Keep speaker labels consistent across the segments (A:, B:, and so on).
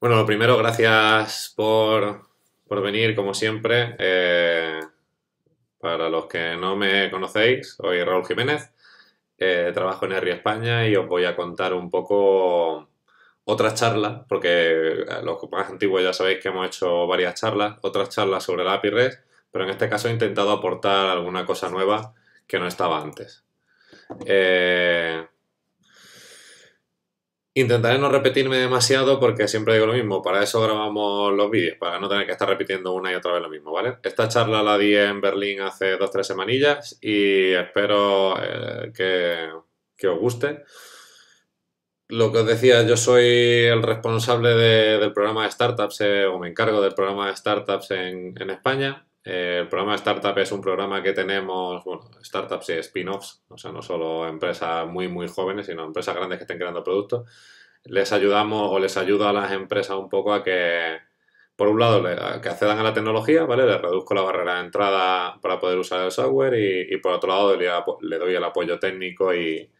A: Bueno, lo primero, gracias por, venir, como siempre. Eh, para los que no me conocéis, soy Raúl Jiménez, eh, trabajo en Herri España y os voy a contar un poco otra charla, porque eh, los más antiguos ya sabéis que hemos hecho varias charlas, otras charlas sobre la API REST, pero en este caso he intentado aportar alguna cosa nueva que no estaba antes. Eh, Intentaré no repetirme demasiado porque siempre digo lo mismo, para eso grabamos los vídeos, para no tener que estar repitiendo una y otra vez lo mismo, ¿vale? Esta charla la di en Berlín hace dos o tres semanillas y espero eh, que, os guste. Lo que os decía, yo soy el responsable del programa de startups, eh, o me encargo del programa de startups en, en España. Eh, el programa Startup es un programa que tenemos, bueno, startups y spin-offs, o sea, no solo empresas muy, muy jóvenes, sino empresas grandes que estén creando productos. Les ayudamos o les ayuda a las empresas un poco a que, por un lado, que accedan a la tecnología, ¿vale? Les reduzco la barrera de entrada para poder usar el software y, y por otro lado, le, doy el apoyo técnico y,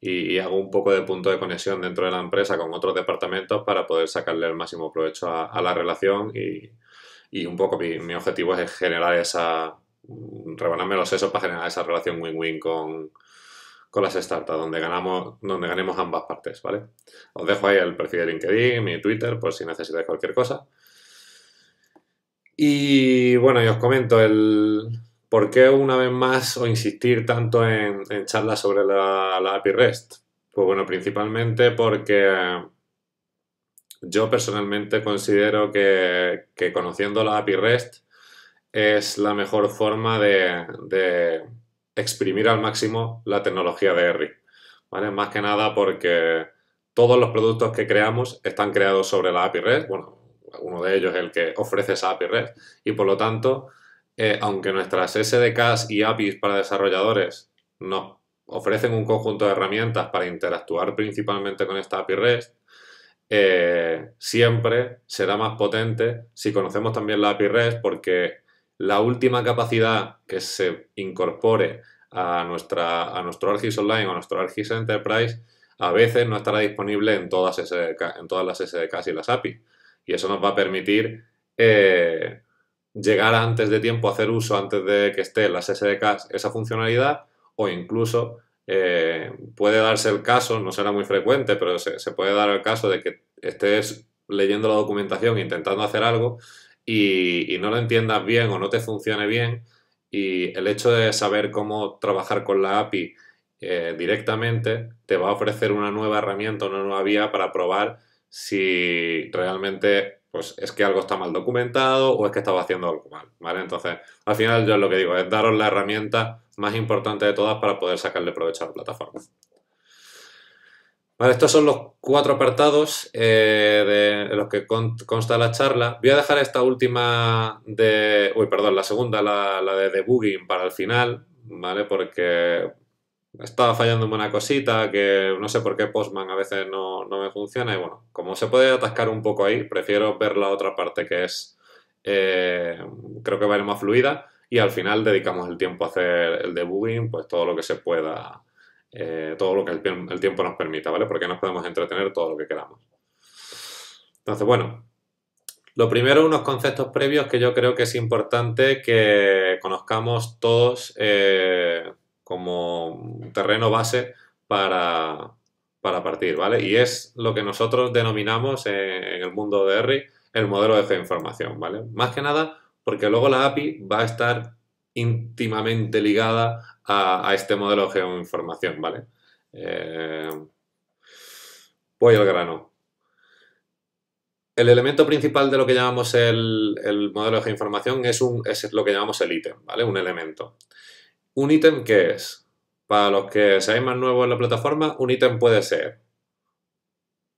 A: y, hago un poco de punto de conexión dentro de la empresa con otros departamentos para poder sacarle el máximo provecho a la relación y, y un poco mi, objetivo es generar esa, mm, rebanarme los sesos para generar esa relación win-win con, con las startups, donde, ganamos, donde ganemos ambas partes, ¿vale? Os dejo ahí el perfil de LinkedIn, mi Twitter, por si necesitáis cualquier cosa. Y bueno, y os comento el por qué una vez más o insistir tanto en, charlas sobre la API REST. Pues bueno, principalmente porque yo personalmente considero que, conociendo la API REST es la mejor forma de, exprimir al máximo la tecnología de ERRI. Más que nada porque todos los productos que creamos están creados sobre la API REST. Bueno, uno de ellos es el que ofrece esa API REST y por lo tanto, eh, aunque nuestras SDKs y APIs para desarrolladores no ofrecen un conjunto de herramientas para interactuar principalmente con esta API REST, eh, siempre será más potente si conocemos también la API REST porque la última capacidad que se incorpore a, nuestra, a nuestro ArcGIS Online o a nuestro ArcGIS Enterprise a veces no estará disponible en todas, en todas las SDKs y las API. Y eso nos va a permitir eh, llegar antes de tiempo a hacer uso, antes de que esté las SDKs, esa funcionalidad o incluso eh, puede darse el caso, no será muy frecuente, pero se, puede dar el caso de que estés leyendo la documentación, intentando hacer algo y, no lo entiendas bien o no te funcione bien. Y el hecho de saber cómo trabajar con la API eh, directamente te va a ofrecer una nueva herramienta, una nueva vía para probar si realmente pues es que algo está mal documentado o es que estaba haciendo algo mal, ¿vale? Entonces, al final yo lo que digo es daros la herramienta más importante de todas para poder sacarle provecho a la plataforma. Vale, estos son los cuatro apartados eh, de los que consta la charla. Voy a dejar esta última de... Uy, perdón, la segunda, la, la de debugging para el final, ¿vale? Porque estaba fallando una cosita, que no sé por qué Postman a veces no, me funciona y bueno, como se puede atascar un poco ahí, prefiero ver la otra parte que es, eh, creo que va a ir más fluida y al final dedicamos el tiempo a hacer el debugging, pues todo lo que se pueda, eh, todo lo que el, tiempo nos permita, ¿vale? Porque nos podemos entretener todo lo que queramos. Entonces, bueno, lo primero, unos conceptos previos que yo creo que es importante que conozcamos todos eh, como terreno base para, partir, ¿vale? Y es lo que nosotros denominamos en, el mundo de R el modelo de geoinformación, ¿vale? Más que nada porque luego la API va a estar íntimamente ligada a, este modelo de geoinformación, ¿vale? Eh, voy al grano. El elemento principal de lo que llamamos el, modelo de geoinformación es, un, es lo que llamamos el ítem, ¿vale? Un elemento. ¿Un ítem que es? Para los que seáis más nuevos en la plataforma, un ítem puede ser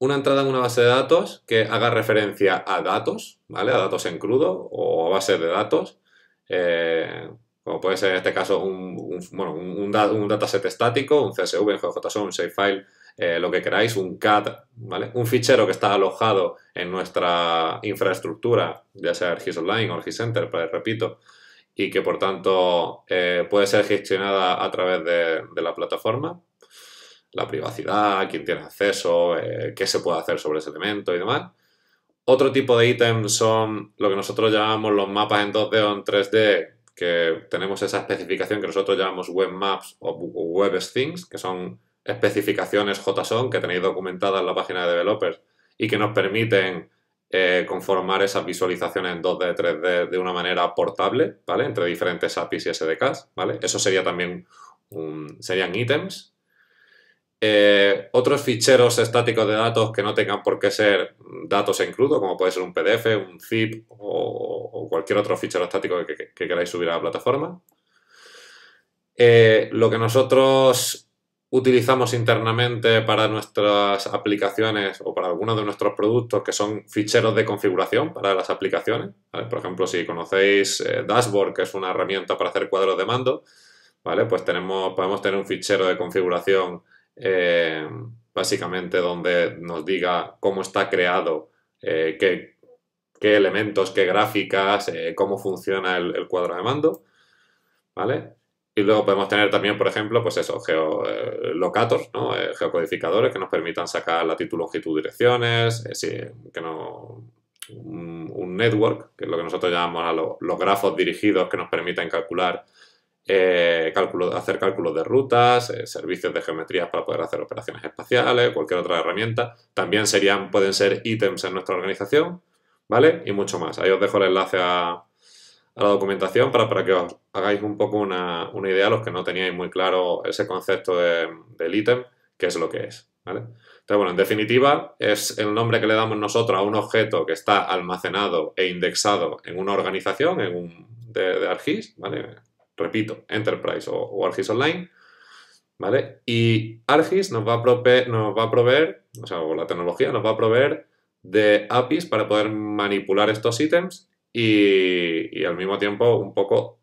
A: una entrada en una base de datos que haga referencia a datos, ¿vale? A datos en crudo o a bases de datos, eh, como puede ser en este caso un, un, un dataset estático, un CSV, un JSON, un shapefile, eh, lo que queráis, un CAD, ¿vale? Un fichero que está alojado en nuestra infraestructura, ya sea el Online o el GIS repito, y que por tanto eh, puede ser gestionada a través de, la plataforma, la privacidad, quién tiene acceso, eh, qué se puede hacer sobre ese elemento y demás. Otro tipo de ítems son lo que nosotros llamamos los mapas en 2D o en 3D, que tenemos esa especificación que nosotros llamamos web maps o web things, que son especificaciones JSON que tenéis documentadas en la página de developers y que nos permiten eh, conformar esas visualizaciones en 2D, 3D de una manera portable, ¿vale? Entre diferentes APIs y SDKs, ¿vale? Eso sería también serían ítems. Eh, otros ficheros estáticos de datos que no tengan por qué ser datos en crudo, como puede ser un PDF, un zip o, cualquier otro fichero estático que, queráis subir a la plataforma. Eh, lo que nosotros utilizamos internamente para nuestras aplicaciones o para algunos de nuestros productos que son ficheros de configuración para las aplicaciones. Por ejemplo, si conocéis eh, Dashboard, que es una herramienta para hacer cuadros de mando, ¿vale? pues tenemos, podemos tener un fichero de configuración eh, básicamente donde nos diga cómo está creado, eh, qué, elementos, qué gráficas, cómo funciona el, el cuadro de mando. ¿Vale? Y luego podemos tener también, por ejemplo, pues eso, geolocators, eh, ¿no? Eh, geocodificadores que nos permitan sacar latitud, longitud, direcciones, eh, que no, un, network, que es lo que nosotros llamamos a los grafos dirigidos que nos permiten calcular, hacer cálculos de rutas, servicios de geometría para poder hacer operaciones espaciales, cualquier otra herramienta. También serían, pueden ser ítems en nuestra organización, ¿vale? Y mucho más. Ahí os dejo el enlace a, a la documentación para, para que os hagáis un poco una, una, idea, los que no teníais muy claro ese concepto del ítem, qué es lo que es. ¿vale? Entonces, bueno, en definitiva, es el nombre que le damos nosotros a un objeto que está almacenado e indexado en una organización, en un, de, ARGIS, ¿vale? repito, Enterprise o, ARGIS Online, ¿vale? Y ARGIS nos va, a nos va a proveer, o sea, la tecnología nos va a proveer de APIs para poder manipular estos ítems y, al mismo tiempo un poco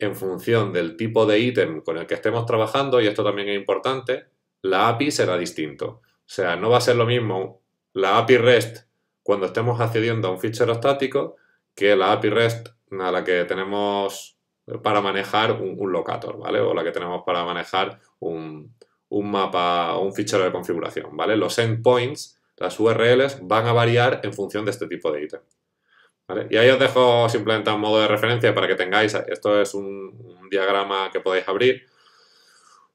A: en función del tipo de ítem con el que estemos trabajando, y esto también es importante, la API será distinto. O sea, no va a ser lo mismo la API REST cuando estemos accediendo a un fichero estático que la API REST a la que tenemos para manejar un, locator, ¿vale? O la que tenemos para manejar un, un mapa o un fichero de configuración, ¿vale? Los endpoints, las URLs, van a variar en función de este tipo de ítem. Y ahí os dejo simplemente un modo de referencia para que tengáis, esto es un, diagrama que podéis abrir,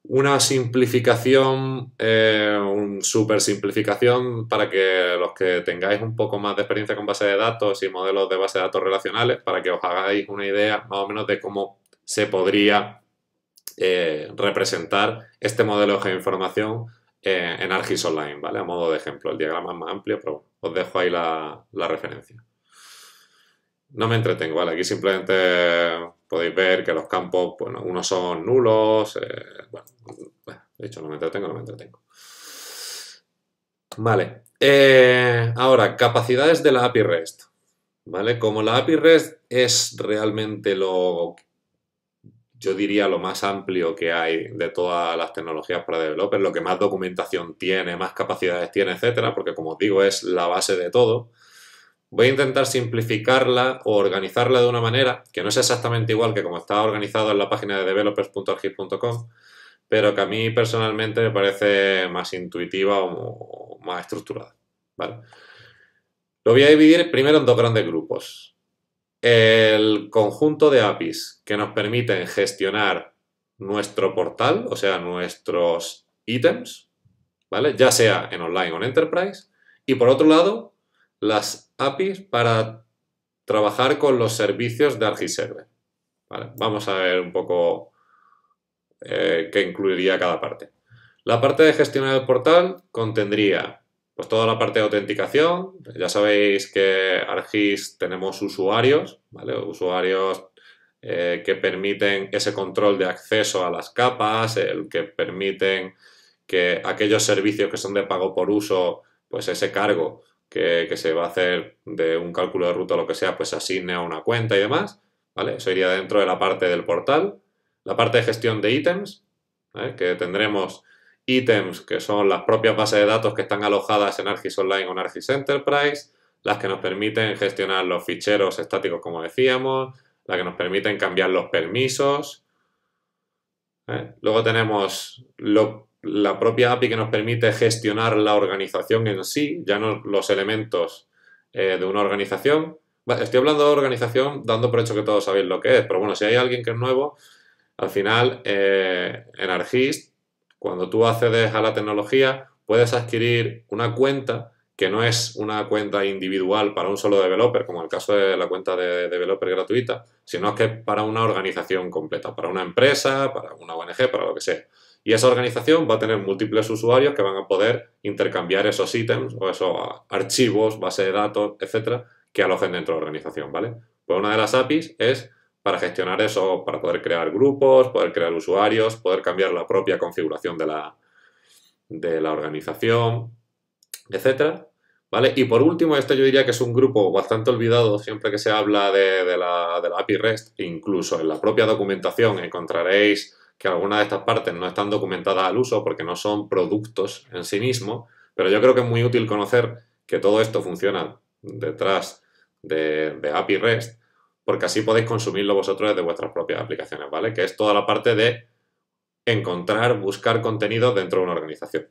A: una simplificación, una eh, un super simplificación para que los que tengáis un poco más de experiencia con bases de datos y modelos de bases de datos relacionales, para que os hagáis una idea más o menos de cómo se podría eh, representar este modelo de información eh, en Argis Online, ¿vale? A modo de ejemplo, el diagrama es más amplio, pero os dejo ahí la referencia no me entretengo, ¿vale? Aquí simplemente podéis ver que los campos, bueno, unos son nulos, eh, bueno, eh, de hecho no me entretengo, no me entretengo. Vale, eh, ahora, capacidades de la API REST, ¿vale? Como la API REST es realmente lo, yo diría lo más amplio que hay de todas las tecnologías para developers, lo que más documentación tiene, más capacidades tiene, etcétera, porque como os digo, es la base de todo, voy a intentar simplificarla o organizarla de una manera que no es exactamente igual que como está organizado en la página de developers.org.com, pero que a mí personalmente me parece más intuitiva o más estructurada. Lo voy a dividir primero en dos grandes grupos. El conjunto de APIs que nos permiten gestionar nuestro portal, o sea, nuestros ítems, ¿vale? ya sea en online o en enterprise. Y por otro lado, las APIs para trabajar con los servicios de Argis Vale, vamos a ver un poco eh, qué incluiría cada parte. La parte de gestionar el portal contendría pues, toda la parte de autenticación. Ya sabéis que Argis tenemos usuarios, ¿vale? usuarios eh, que permiten ese control de acceso a las capas, el que permiten que aquellos servicios que son de pago por uso, pues ese cargo que, se va a hacer de un cálculo de ruta o lo que sea, pues asigne a una cuenta y demás. Eso iría dentro de la parte del portal. La parte de gestión de ítems, que tendremos ítems que son las propias bases de datos que están alojadas en ArcGIS Online o en ArcGIS Enterprise, las que nos permiten gestionar los ficheros estáticos, como decíamos, las que nos permiten cambiar los permisos. ¿eh? Luego tenemos lo la propia API que nos permite gestionar la organización en sí, ya no los elementos eh, de una organización. Estoy hablando de organización dando por hecho que todos sabéis lo que es, pero bueno, si hay alguien que es nuevo, al final eh, en Argist, cuando tú accedes a la tecnología, puedes adquirir una cuenta que no es una cuenta individual para un solo developer, como el caso de la cuenta de developer gratuita, sino que es para una organización completa, para una empresa, para una ONG, para lo que sea. Y esa organización va a tener múltiples usuarios que van a poder intercambiar esos ítems o esos ah, archivos, base de datos, etcétera, que alojen dentro de la organización, ¿vale? Pues una de las APIs es para gestionar eso, para poder crear grupos, poder crear usuarios, poder cambiar la propia configuración de la, de la organización, etcétera. ¿Vale? Y por último, esto yo diría que es un grupo bastante olvidado siempre que se habla de, de la, API REST, incluso en la propia documentación encontraréis que algunas de estas partes no están documentadas al uso porque no son productos en sí mismo pero yo creo que es muy útil conocer que todo esto funciona detrás de, de API REST, porque así podéis consumirlo vosotros desde vuestras propias aplicaciones, ¿vale? Que es toda la parte de encontrar, buscar contenido dentro de una organización.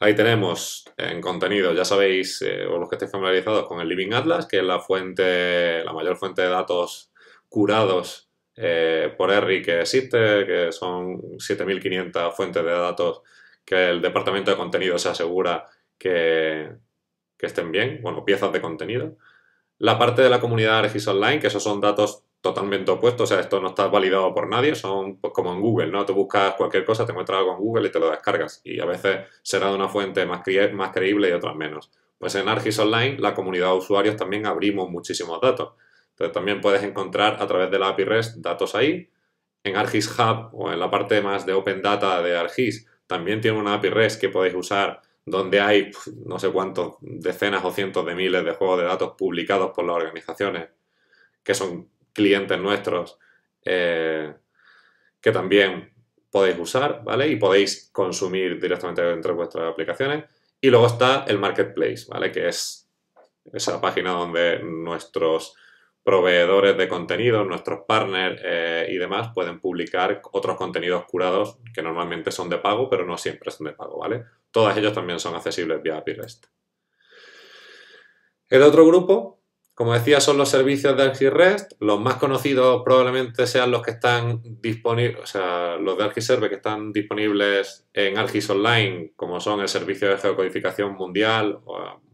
A: Ahí tenemos eh, en contenido, ya sabéis, eh, o los que estéis familiarizados con el Living Atlas, que es la fuente, la mayor fuente de datos curados eh, por ERRI que existe, que son 7.500 fuentes de datos que el departamento de contenido se asegura que, que estén bien, bueno, piezas de contenido. La parte de la comunidad ArcGIS Online, que esos son datos totalmente opuestos, o sea, esto no está validado por nadie, son pues, como en Google, ¿no? Tú buscas cualquier cosa, te encuentras algo en Google y te lo descargas, y a veces será de una fuente más, más creíble y otras menos. Pues en ArcGIS Online, la comunidad de usuarios también abrimos muchísimos datos. Entonces también puedes encontrar a través de la API REST datos ahí. En ArcGIS Hub o en la parte más de Open Data de Argis también tiene una API REST que podéis usar donde hay no sé cuántos decenas o cientos de miles de juegos de datos publicados por las organizaciones que son clientes nuestros eh, que también podéis usar, ¿vale? Y podéis consumir directamente dentro de vuestras aplicaciones. Y luego está el Marketplace, ¿vale? Que es esa página donde nuestros proveedores de contenidos, nuestros partners eh, y demás pueden publicar otros contenidos curados que normalmente son de pago, pero no siempre son de pago, ¿vale? Todos ellos también son accesibles vía API REST. El otro grupo, como decía, son los servicios de ArcGIS REST. Los más conocidos probablemente sean los que están disponibles, o sea, los de Server que están disponibles en ArcGIS Online, como son el servicio de geocodificación mundial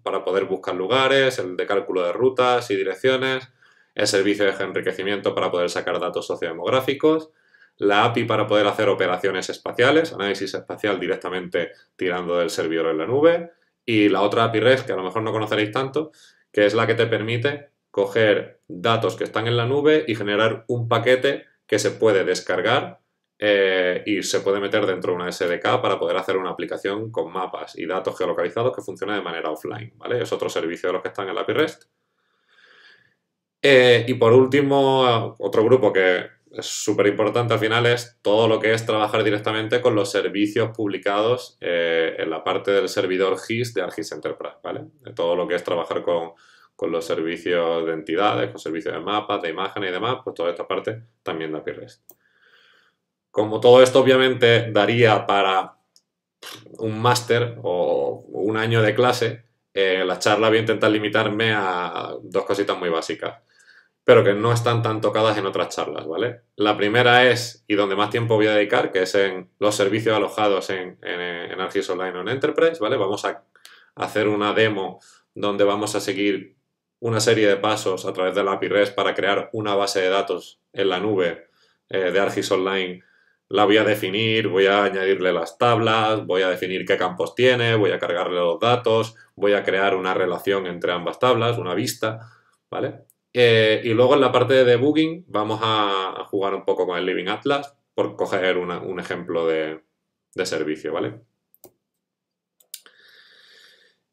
A: para poder buscar lugares, el de cálculo de rutas y direcciones, el servicio de enriquecimiento para poder sacar datos sociodemográficos, la API para poder hacer operaciones espaciales, análisis espacial directamente tirando del servidor en la nube, y la otra API REST, que a lo mejor no conoceréis tanto, que es la que te permite coger datos que están en la nube y generar un paquete que se puede descargar eh, y se puede meter dentro de una SDK para poder hacer una aplicación con mapas y datos geolocalizados que funciona de manera offline, ¿vale? Es otro servicio de los que están en la API REST. Eh, y por último, otro grupo que es súper importante al final es todo lo que es trabajar directamente con los servicios publicados eh, en la parte del servidor GIS de ArcGIS Enterprise, ¿vale? Todo lo que es trabajar con, los servicios de entidades, con servicios de mapas, de imágenes y demás, pues toda esta parte también da REST. Como todo esto obviamente daría para un máster o un año de clase, eh, la charla voy a intentar limitarme a dos cositas muy básicas pero que no están tan tocadas en otras charlas, ¿vale? La primera es, y donde más tiempo voy a dedicar, que es en los servicios alojados en, en, Argis Online en Enterprise, ¿vale? Vamos a hacer una demo donde vamos a seguir una serie de pasos a través de la API REST para crear una base de datos en la nube eh, de Argis Online. La voy a definir, voy a añadirle las tablas, voy a definir qué campos tiene, voy a cargarle los datos, voy a crear una relación entre ambas tablas, una vista, ¿vale? Eh, y luego en la parte de debugging vamos a, jugar un poco con el Living Atlas por coger un ejemplo de, servicio, ¿vale?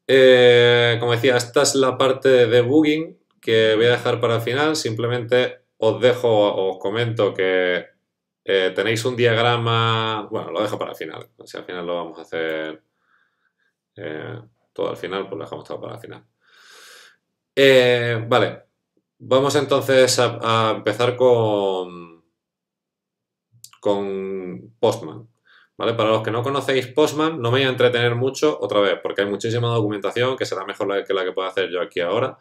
A: Eh, como decía, esta es la parte de debugging que voy a dejar para el final. Simplemente os dejo, os comento que eh, tenéis un diagrama, bueno, lo dejo para el final. si al final lo vamos a hacer todo al final, pues lo dejamos todo para el final. vale, Vamos entonces a, empezar con, con Postman. ¿Vale? Para los que no conocéis Postman, no me voy a entretener mucho otra vez, porque hay muchísima documentación que será mejor que la que puedo hacer yo aquí ahora.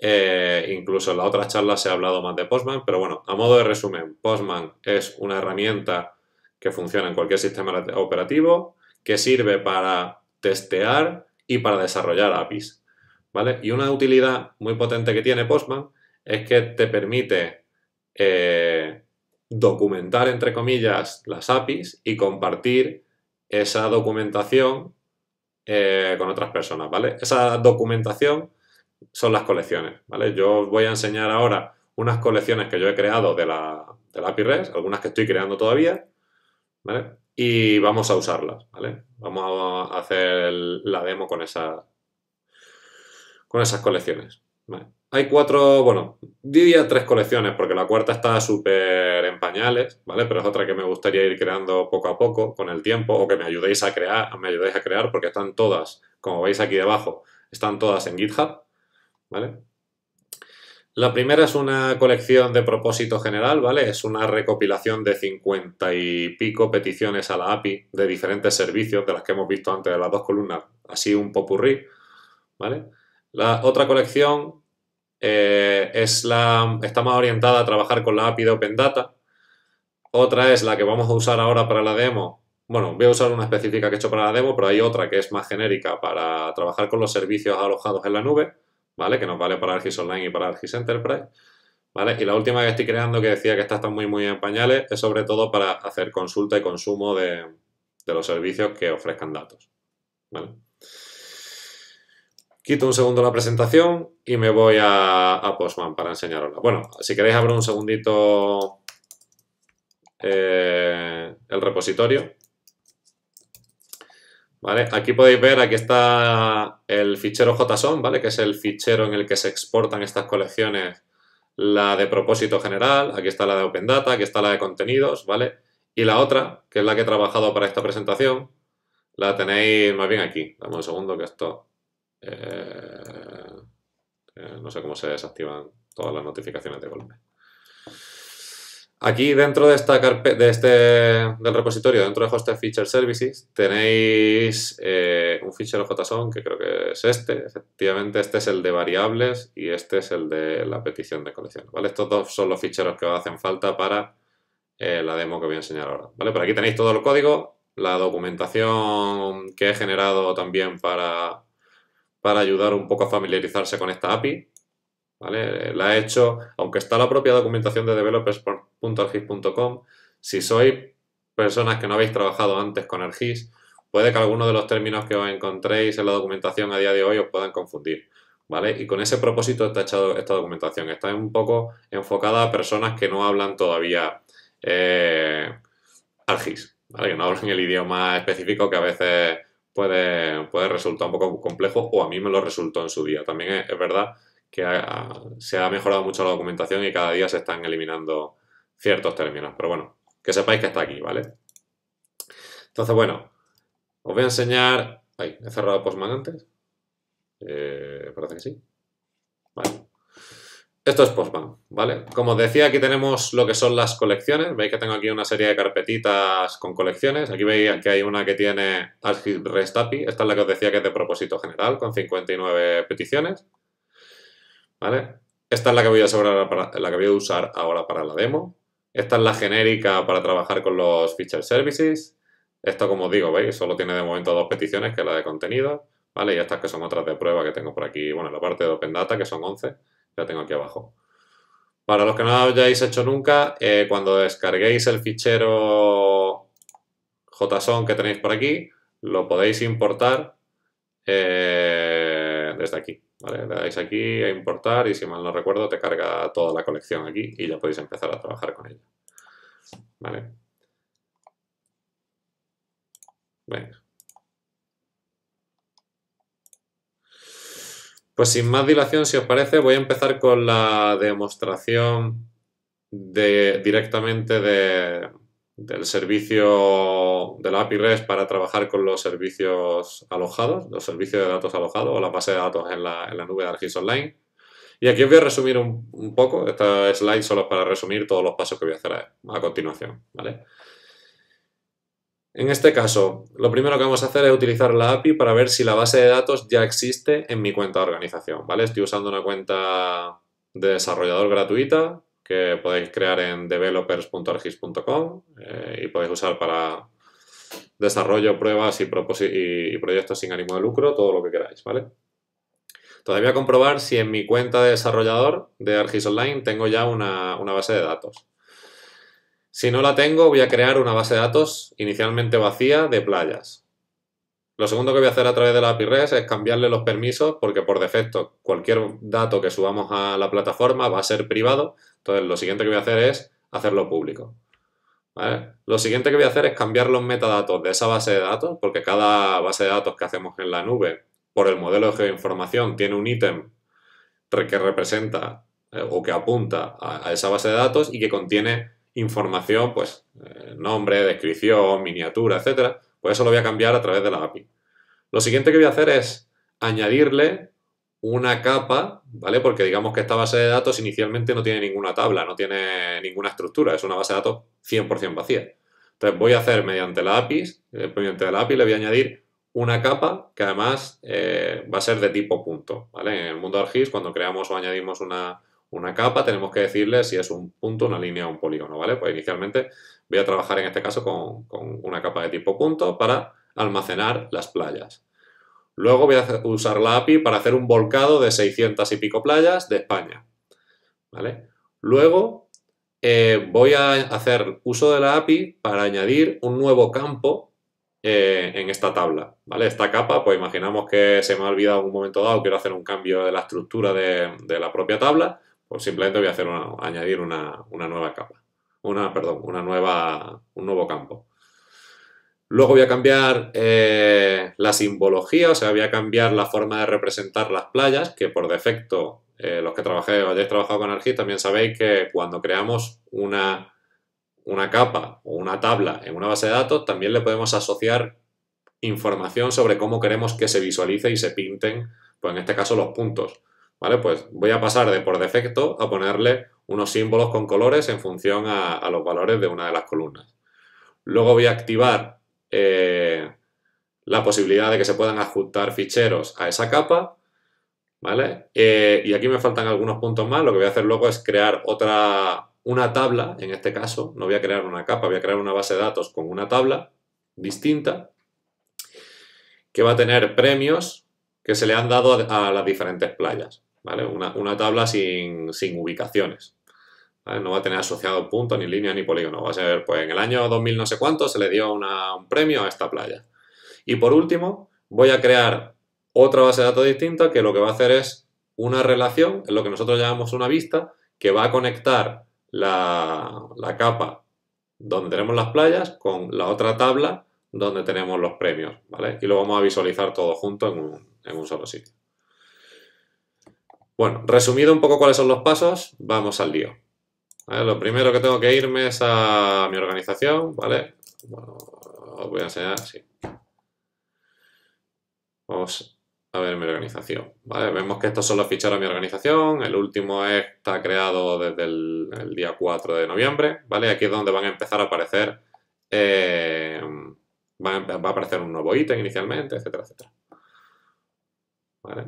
A: Eh, incluso en la otra charla se ha hablado más de Postman, pero bueno, a modo de resumen, Postman es una herramienta que funciona en cualquier sistema operativo, que sirve para testear y para desarrollar APIs. ¿Vale? Y una utilidad muy potente que tiene Postman es que te permite eh, documentar, entre comillas, las APIs y compartir esa documentación eh, con otras personas, ¿vale? Esa documentación son las colecciones, ¿vale? Yo os voy a enseñar ahora unas colecciones que yo he creado de la, API REST, algunas que estoy creando todavía, ¿vale? Y vamos a usarlas, ¿vale? Vamos a hacer la demo con, esa, con esas colecciones, ¿vale? Hay cuatro, bueno, diría tres colecciones, porque la cuarta está súper en pañales, ¿vale? Pero es otra que me gustaría ir creando poco a poco, con el tiempo, o que me ayudéis a crear, me ayudéis a crear, porque están todas, como veis aquí debajo, están todas en GitHub, ¿vale? La primera es una colección de propósito general, ¿vale? Es una recopilación de cincuenta y pico peticiones a la API de diferentes servicios, de las que hemos visto antes de las dos columnas, así un popurrí, ¿vale? La otra colección eh, es la, está más orientada a trabajar con la API de Open Data. Otra es la que vamos a usar ahora para la demo. Bueno, voy a usar una específica que he hecho para la demo, pero hay otra que es más genérica para trabajar con los servicios alojados en la nube, ¿vale? Que nos vale para ArcGIS Online y para ArcGIS Enterprise. ¿Vale? Y la última que estoy creando que decía que está están muy muy en pañales es sobre todo para hacer consulta y consumo de, de los servicios que ofrezcan datos. ¿Vale? Quito un segundo la presentación y me voy a, Postman para enseñarosla. Bueno, si queréis abro un segundito eh, el repositorio. ¿Vale? Aquí podéis ver, aquí está el fichero JSON, ¿vale? Que es el fichero en el que se exportan estas colecciones, la de propósito general, aquí está la de Open Data, aquí está la de contenidos, ¿vale? Y la otra, que es la que he trabajado para esta presentación, la tenéis más bien aquí. Dame un segundo que esto eh, eh, no sé cómo se desactivan todas las notificaciones de golpe. Aquí dentro de esta carpeta, de este, del repositorio, dentro de Hosted Feature Services, tenéis eh, un fichero JSON que creo que es este. Efectivamente, este es el de variables y este es el de la petición de colección. Estos dos son los ficheros que hacen falta para la demo que voy a enseñar ahora. ¿vale? Por aquí tenéis todo el código, la documentación que he generado también para para ayudar un poco a familiarizarse con esta API. ¿vale? La he hecho, aunque está la propia documentación de developers.argis.com, si sois personas que no habéis trabajado antes con Argis... puede que algunos de los términos que os encontréis en la documentación a día de hoy os puedan confundir. ¿Vale? Y con ese propósito está hecha esta documentación. Está un poco enfocada a personas que no hablan todavía eh, ArcGIS, ¿vale? que no hablan el idioma específico que a veces puede, puede resultar un poco complejo o a mí me lo resultó en su día. También es, verdad que se ha mejorado mucho la documentación y cada día se están eliminando ciertos términos. Pero bueno, que sepáis que está aquí, ¿vale? Entonces, bueno, os voy a enseñar... ¿he cerrado Postman antes? Eh, parece que sí. Vale. Esto es Postman, ¿vale? Como os decía, aquí tenemos lo que son las colecciones. Veis que tengo aquí una serie de carpetitas con colecciones. Aquí veis que hay una que tiene Rest API. Esta es la que os decía que es de propósito general, con 59 peticiones. ¿Vale? Esta es la que voy a usar, la que voy a usar ahora para la demo. Esta es la genérica para trabajar con los feature services. Esto, como os digo, veis, solo tiene de momento dos peticiones, que es la de contenido. ¿Vale? Y estas que son otras de prueba que tengo por aquí, bueno, la parte de Open Data, que son 11 la tengo aquí abajo. Para los que no lo hayáis hecho nunca, eh, cuando descarguéis el fichero JSON que tenéis por aquí, lo podéis importar eh, desde aquí. Le dais aquí a importar y si mal no recuerdo te carga toda la colección aquí y ya podéis empezar a trabajar con ella. ¿Vale? Venga. Pues sin más dilación, si os parece, voy a empezar con la demostración directamente del servicio de la API REST para trabajar con los servicios alojados, los servicios de datos alojados o la base de datos en la, nube de ArcGIS Online. Y aquí os voy a resumir un, poco, esta slide solo para resumir todos los pasos que voy a hacer a, continuación. ¿vale? En este caso, lo primero que vamos a hacer es utilizar la API para ver si la base de datos ya existe en mi cuenta de organización, ¿vale? Estoy usando una cuenta de desarrollador gratuita que podéis crear en developers.argis.com eh, y podéis usar para desarrollo, pruebas y, proyectos sin ánimo de lucro, todo lo que queráis, ¿vale? voy a comprobar si en mi cuenta de desarrollador de Argis Online tengo ya una base de datos. Si no la tengo, voy a crear una base de datos inicialmente vacía de playas. Lo segundo que voy a hacer a través de la API REST es cambiarle los permisos porque por defecto cualquier dato que subamos a la plataforma va a ser privado. Entonces lo siguiente que voy a hacer es hacerlo público. Lo siguiente que voy a hacer es cambiar los metadatos de esa base de datos porque cada base de datos que hacemos en la nube por el modelo de geoinformación tiene un ítem que representa eh, o que apunta a esa base de datos y que contiene información, pues eh, nombre, descripción, miniatura, etcétera, pues eso lo voy a cambiar a través de la API. Lo siguiente que voy a hacer es añadirle una capa, ¿vale? Porque digamos que esta base de datos inicialmente no tiene ninguna tabla, no tiene ninguna estructura, es una base de datos 100% vacía. Entonces voy a hacer mediante la API, eh, mediante la API le voy a añadir una capa que además eh, va a ser de tipo punto, ¿vale? En el mundo ArcGIS cuando creamos o añadimos una, una capa, tenemos que decirle si es un punto, una línea o un polígono, ¿vale? Pues inicialmente voy a trabajar en este caso con, una capa de tipo punto para almacenar las playas. Luego voy a usar la API para hacer un volcado de 600 y pico playas de España, ¿vale? Luego eh, voy a hacer uso de la API para añadir un nuevo campo eh, en esta tabla, ¿vale? Esta capa, pues imaginamos que se me ha olvidado en un momento dado, quiero hacer un cambio de la estructura de la propia tabla, pues simplemente voy a hacer añadir una, nueva capa, una, perdón, una nueva, un nuevo campo. Luego voy a cambiar eh, la simbología, o sea, voy a cambiar la forma de representar las playas, que por defecto, eh, los que trabajé, hayáis trabajado con ArcGIS también sabéis que cuando creamos una, una capa o una tabla en una base de datos, también le podemos asociar información sobre cómo queremos que se visualice y se pinten, pues en este caso los puntos. Pues voy a pasar de por defecto a ponerle unos símbolos con colores en función a, los valores de una de las columnas. Luego voy a activar eh, la posibilidad de que se puedan ajustar ficheros a esa capa, ¿vale? Eh, y aquí me faltan algunos puntos más, lo que voy a hacer luego es crear otra, una tabla, en este caso, no voy a crear una capa, voy a crear una base de datos con una tabla distinta, que va a tener premios que se le han dado a las diferentes playas. Una, tabla sin, ubicaciones. No va a tener asociado punto, ni línea, ni polígono. Va a ser, pues en el año 2000 no sé cuánto se le dio un premio a esta playa. Y por último, voy a crear otra base de datos distinta que lo que va a hacer es una relación, lo que nosotros llamamos una vista, que va a conectar la, capa donde tenemos las playas con la otra tabla donde tenemos los premios, Y lo vamos a visualizar todo junto en un solo sitio. Bueno, resumido un poco cuáles son los pasos, vamos al lío. Lo primero que tengo que irme es a mi organización, ¿vale? os voy a enseñar, sí. Vamos a ver mi organización, Vemos que estos son los ficheros de mi organización, el último está creado desde el, día 4 de noviembre, ¿vale? Aquí es donde van a empezar a aparecer, eh, va, a, aparecer un nuevo ítem inicialmente, etcétera, etcétera.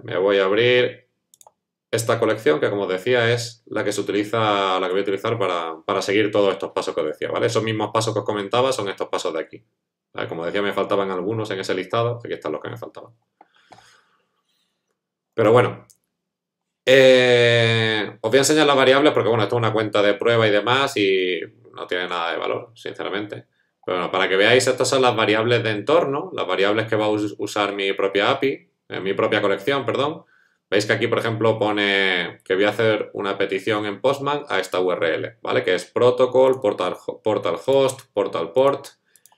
A: Me voy a abrir esta colección, que como os decía, es la que se utiliza, la que voy a utilizar para, seguir todos estos pasos que os decía, ¿vale? Esos mismos pasos que os comentaba son estos pasos de aquí. Como decía, me faltaban algunos en ese listado, aquí están los que me faltaban. Pero bueno, eh, os voy a enseñar las variables porque, bueno, esto es una cuenta de prueba y demás y no tiene nada de valor, sinceramente. Pero bueno, para que veáis, estas son las variables de entorno, las variables que va a usar mi propia API, eh, mi propia colección, perdón. Veis que aquí, por ejemplo, pone que voy a hacer una petición en Postman a esta URL, ¿vale? Que es protocol, portal, portal host, portal port,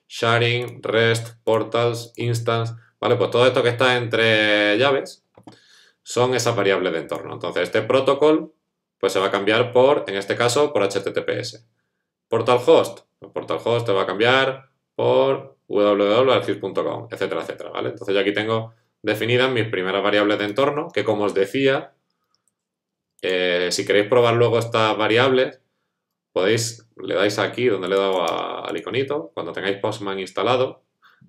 A: sharing, rest, portals, instance, ¿vale? Pues todo esto que está entre llaves son esa variable de entorno. Entonces, este protocol pues se va a cambiar por, en este caso, por HTTPS. Portal host, pues portal host te va a cambiar por www.archive.com, etcétera, etcétera, ¿vale? Entonces yo aquí tengo definidas mis primeras variables de entorno, que como os decía, eh, si queréis probar luego estas variables, podéis, le dais aquí donde le he dado al iconito, cuando tengáis Postman instalado,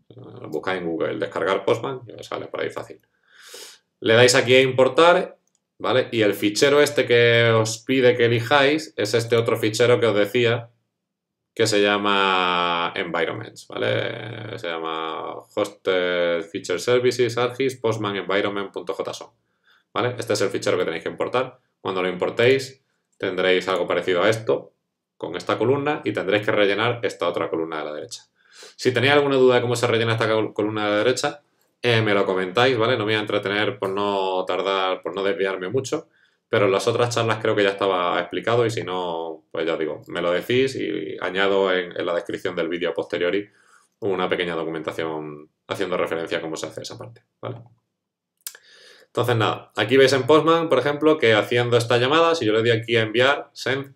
A: eh, buscáis en Google descargar Postman y os sale por ahí fácil. Le dais aquí a importar, ¿vale? Y el fichero este que os pide que elijáis es este otro fichero que os decía, que se llama Environments, ¿vale? Se llama Hosted Feature Services, Argis, Postman Environment.json, ¿vale? Este es el fichero que tenéis que importar. Cuando lo importéis, tendréis algo parecido a esto, con esta columna, y tendréis que rellenar esta otra columna de la derecha. Si tenéis alguna duda de cómo se rellena esta columna de la derecha, eh, me lo comentáis, ¿vale? No me voy a entretener por no tardar, por no desviarme mucho. Pero en las otras charlas creo que ya estaba explicado y si no, pues ya digo, me lo decís y añado en, la descripción del vídeo posteriori una pequeña documentación haciendo referencia a cómo se hace esa parte, Entonces nada, aquí veis en Postman, por ejemplo, que haciendo esta llamada, si yo le doy aquí a enviar, send,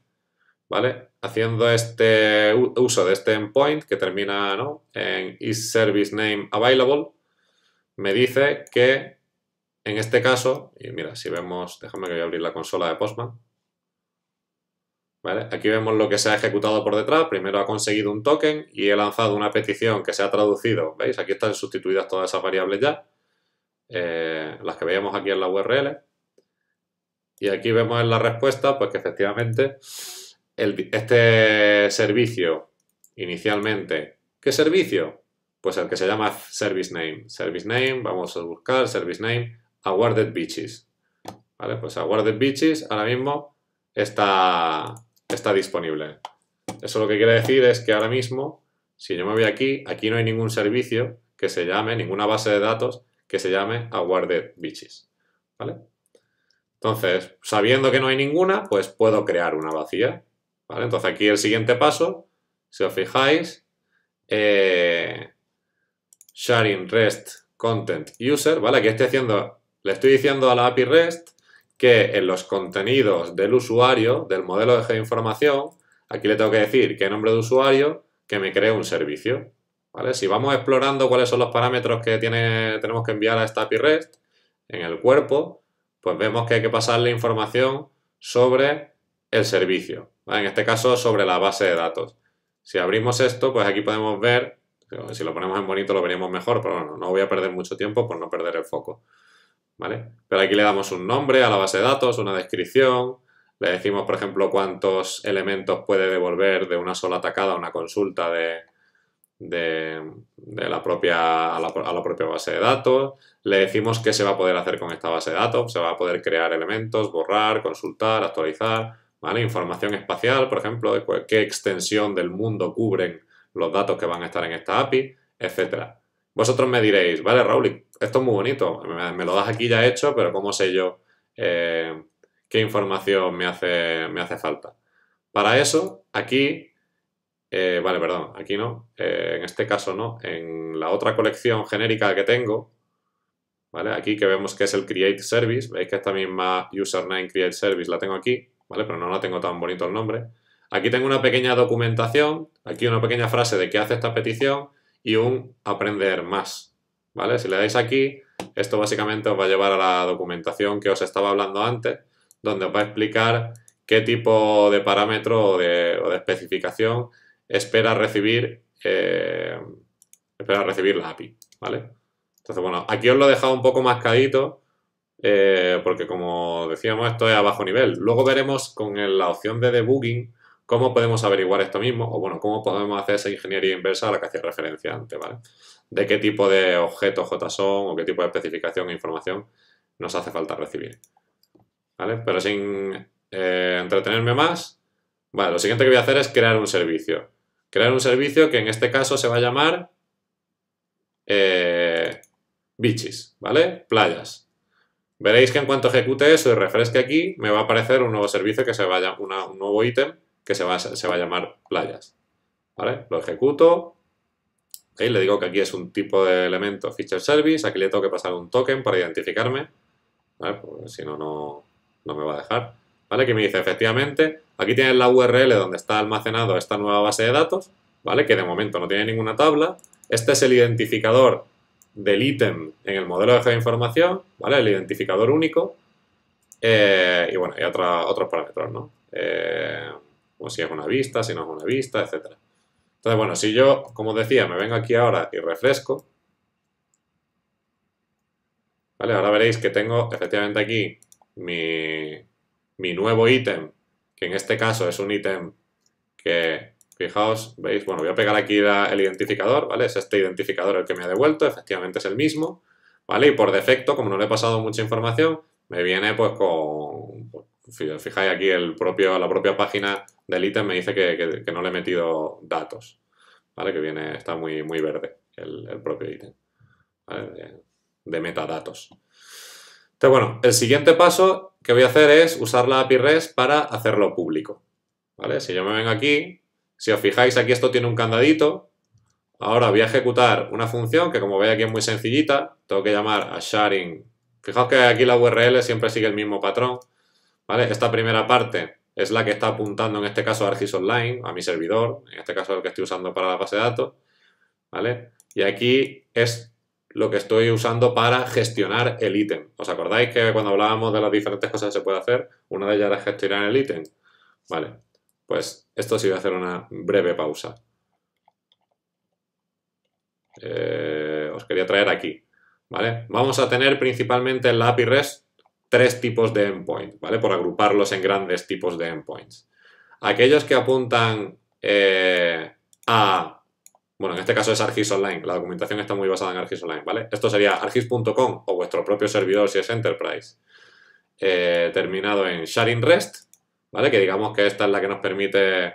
A: ¿vale? Haciendo este uso de este endpoint que termina en isServiceNameAvailable, me dice que en este caso, y mira, si vemos, déjame que voy a abrir la consola de Postman. Aquí vemos lo que se ha ejecutado por detrás. Primero ha conseguido un token y he lanzado una petición que se ha traducido. ¿Veis? Aquí están sustituidas todas esas variables ya. Eh, las que veíamos aquí en la URL. Y aquí vemos en la respuesta, pues que efectivamente este servicio inicialmente, ¿qué servicio? Pues el que se llama service name. Service name, vamos a buscar service name. Awarded Beaches. ¿Vale? Pues Awarded Beaches ahora mismo está, está disponible. Eso lo que quiere decir es que ahora mismo, si yo me voy aquí, aquí no hay ningún servicio que se llame, ninguna base de datos que se llame Awarded Beaches. ¿Vale? Entonces, sabiendo que no hay ninguna, pues puedo crear una vacía. ¿Vale? Entonces aquí el siguiente paso, si os fijáis, eh, sharing rest content user, ¿vale? Aquí estoy haciendo le estoy diciendo a la API REST que en los contenidos del usuario, del modelo de información, aquí le tengo que decir qué nombre de usuario, que me cree un servicio. Si vamos explorando cuáles son los parámetros que tenemos que enviar a esta API REST en el cuerpo, pues vemos que hay que pasarle información sobre el servicio, en este caso sobre la base de datos. Si abrimos esto, pues aquí podemos ver, si lo ponemos en bonito lo veríamos mejor, pero no voy a perder mucho tiempo por no perder el foco. Pero aquí le damos un nombre a la base de datos, una descripción, le decimos, por ejemplo, cuántos elementos puede devolver de una sola atacada una consulta de, la propia, a la, propia base de datos, le decimos qué se va a poder hacer con esta base de datos, se va a poder crear elementos, borrar, consultar, actualizar, ¿vale? Información espacial, por ejemplo, qué extensión del mundo cubren los datos que van a estar en esta API, etcétera. Vosotros me diréis, vale, Raúl, esto es muy bonito, me, lo das aquí ya hecho, pero ¿cómo sé yo eh, qué información me hace, me hace falta? Para eso, aquí, eh, vale, perdón, aquí no, eh, en este caso no, en la otra colección genérica que tengo, ¿vale? Aquí que vemos que es el Create Service, veis que esta misma username Create Service la tengo aquí, ¿vale? Pero no la tengo tan bonito el nombre. Aquí tengo una pequeña documentación, aquí una pequeña frase de qué hace esta petición, y un aprender más, ¿vale? Si le dais aquí, esto básicamente os va a llevar a la documentación que os estaba hablando antes, donde os va a explicar qué tipo de parámetro o de, especificación espera recibir, eh, espera recibir la API, ¿vale? Entonces, bueno, aquí os lo he dejado un poco más cadito, eh, porque como decíamos, esto es a bajo nivel. Luego veremos con la opción de debugging ¿Cómo podemos averiguar esto mismo? O bueno, ¿cómo podemos hacer esa ingeniería inversa a la que hacía referencia antes, ¿vale? De qué tipo de objetos J son o qué tipo de especificación e información nos hace falta recibir. Pero sin eh, entretenerme más, lo siguiente que voy a hacer es crear un servicio. Crear un servicio que en este caso se va a llamar eh, beaches, ¿vale? Playas. Veréis que en cuanto ejecute eso y refresque aquí, me va a aparecer un nuevo servicio que se vaya, un nuevo ítem que se va, a, llamar playas. ¿Vale? Lo ejecuto. Le digo que aquí es un tipo de elemento feature service. Aquí le tengo que pasar un token para identificarme. si no, no me va a dejar. ¿Vale? Que me dice, efectivamente, aquí tienes la URL donde está almacenado esta nueva base de datos. ¿Vale? Que de momento no tiene ninguna tabla. Este es el identificador del ítem en el modelo de geoinformación, información, ¿vale? El identificador único. Eh, y bueno, hay otra, otros parámetros, ¿no? Eh, o si es una vista, si no es una vista, etc. Entonces, bueno, si yo, como decía, me vengo aquí ahora y refresco, ¿vale? Ahora veréis que tengo efectivamente aquí mi, nuevo ítem, que en este caso es un ítem que, fijaos, veis, bueno, voy a pegar aquí el identificador, ¿vale? Es este identificador el que me ha devuelto, efectivamente es el mismo, ¿vale? Y por defecto, como no le he pasado mucha información, me viene pues con, pues, fijáis aquí el propio, la propia página del ítem me dice que, no le he metido datos, ¿vale? Que viene, está muy, muy verde el, propio ítem, de, metadatos. Entonces, bueno, el siguiente paso que voy a hacer es usar la API REST para hacerlo público, ¿vale? Si yo me vengo aquí, si os fijáis, aquí esto tiene un candadito. Ahora voy a ejecutar una función que, como veis aquí, es muy sencillita. Tengo que llamar a sharing. Fijaos que aquí la URL siempre sigue el mismo patrón, ¿vale? Esta primera parte es la que está apuntando en este caso a ArcGIS Online, a mi servidor, en este caso el que estoy usando para la base de datos, ¿vale? Y aquí es lo que estoy usando para gestionar el ítem. ¿Os acordáis que cuando hablábamos de las diferentes cosas que se puede hacer, una de ellas era gestionar el ítem? Vale, pues esto sí voy a hacer una breve pausa. Eh, os quería traer aquí, ¿vale? Vamos a tener principalmente en la API REST tres tipos de endpoints, ¿vale? Por agruparlos en grandes tipos de endpoints. Aquellos que apuntan eh, a... Bueno, en este caso es ArcGIS Online. La documentación está muy basada en ArcGIS Online, ¿vale? Esto sería argis.com o vuestro propio servidor si es Enterprise. Eh, terminado en Sharing REST, ¿vale? Que digamos que esta es la que nos permite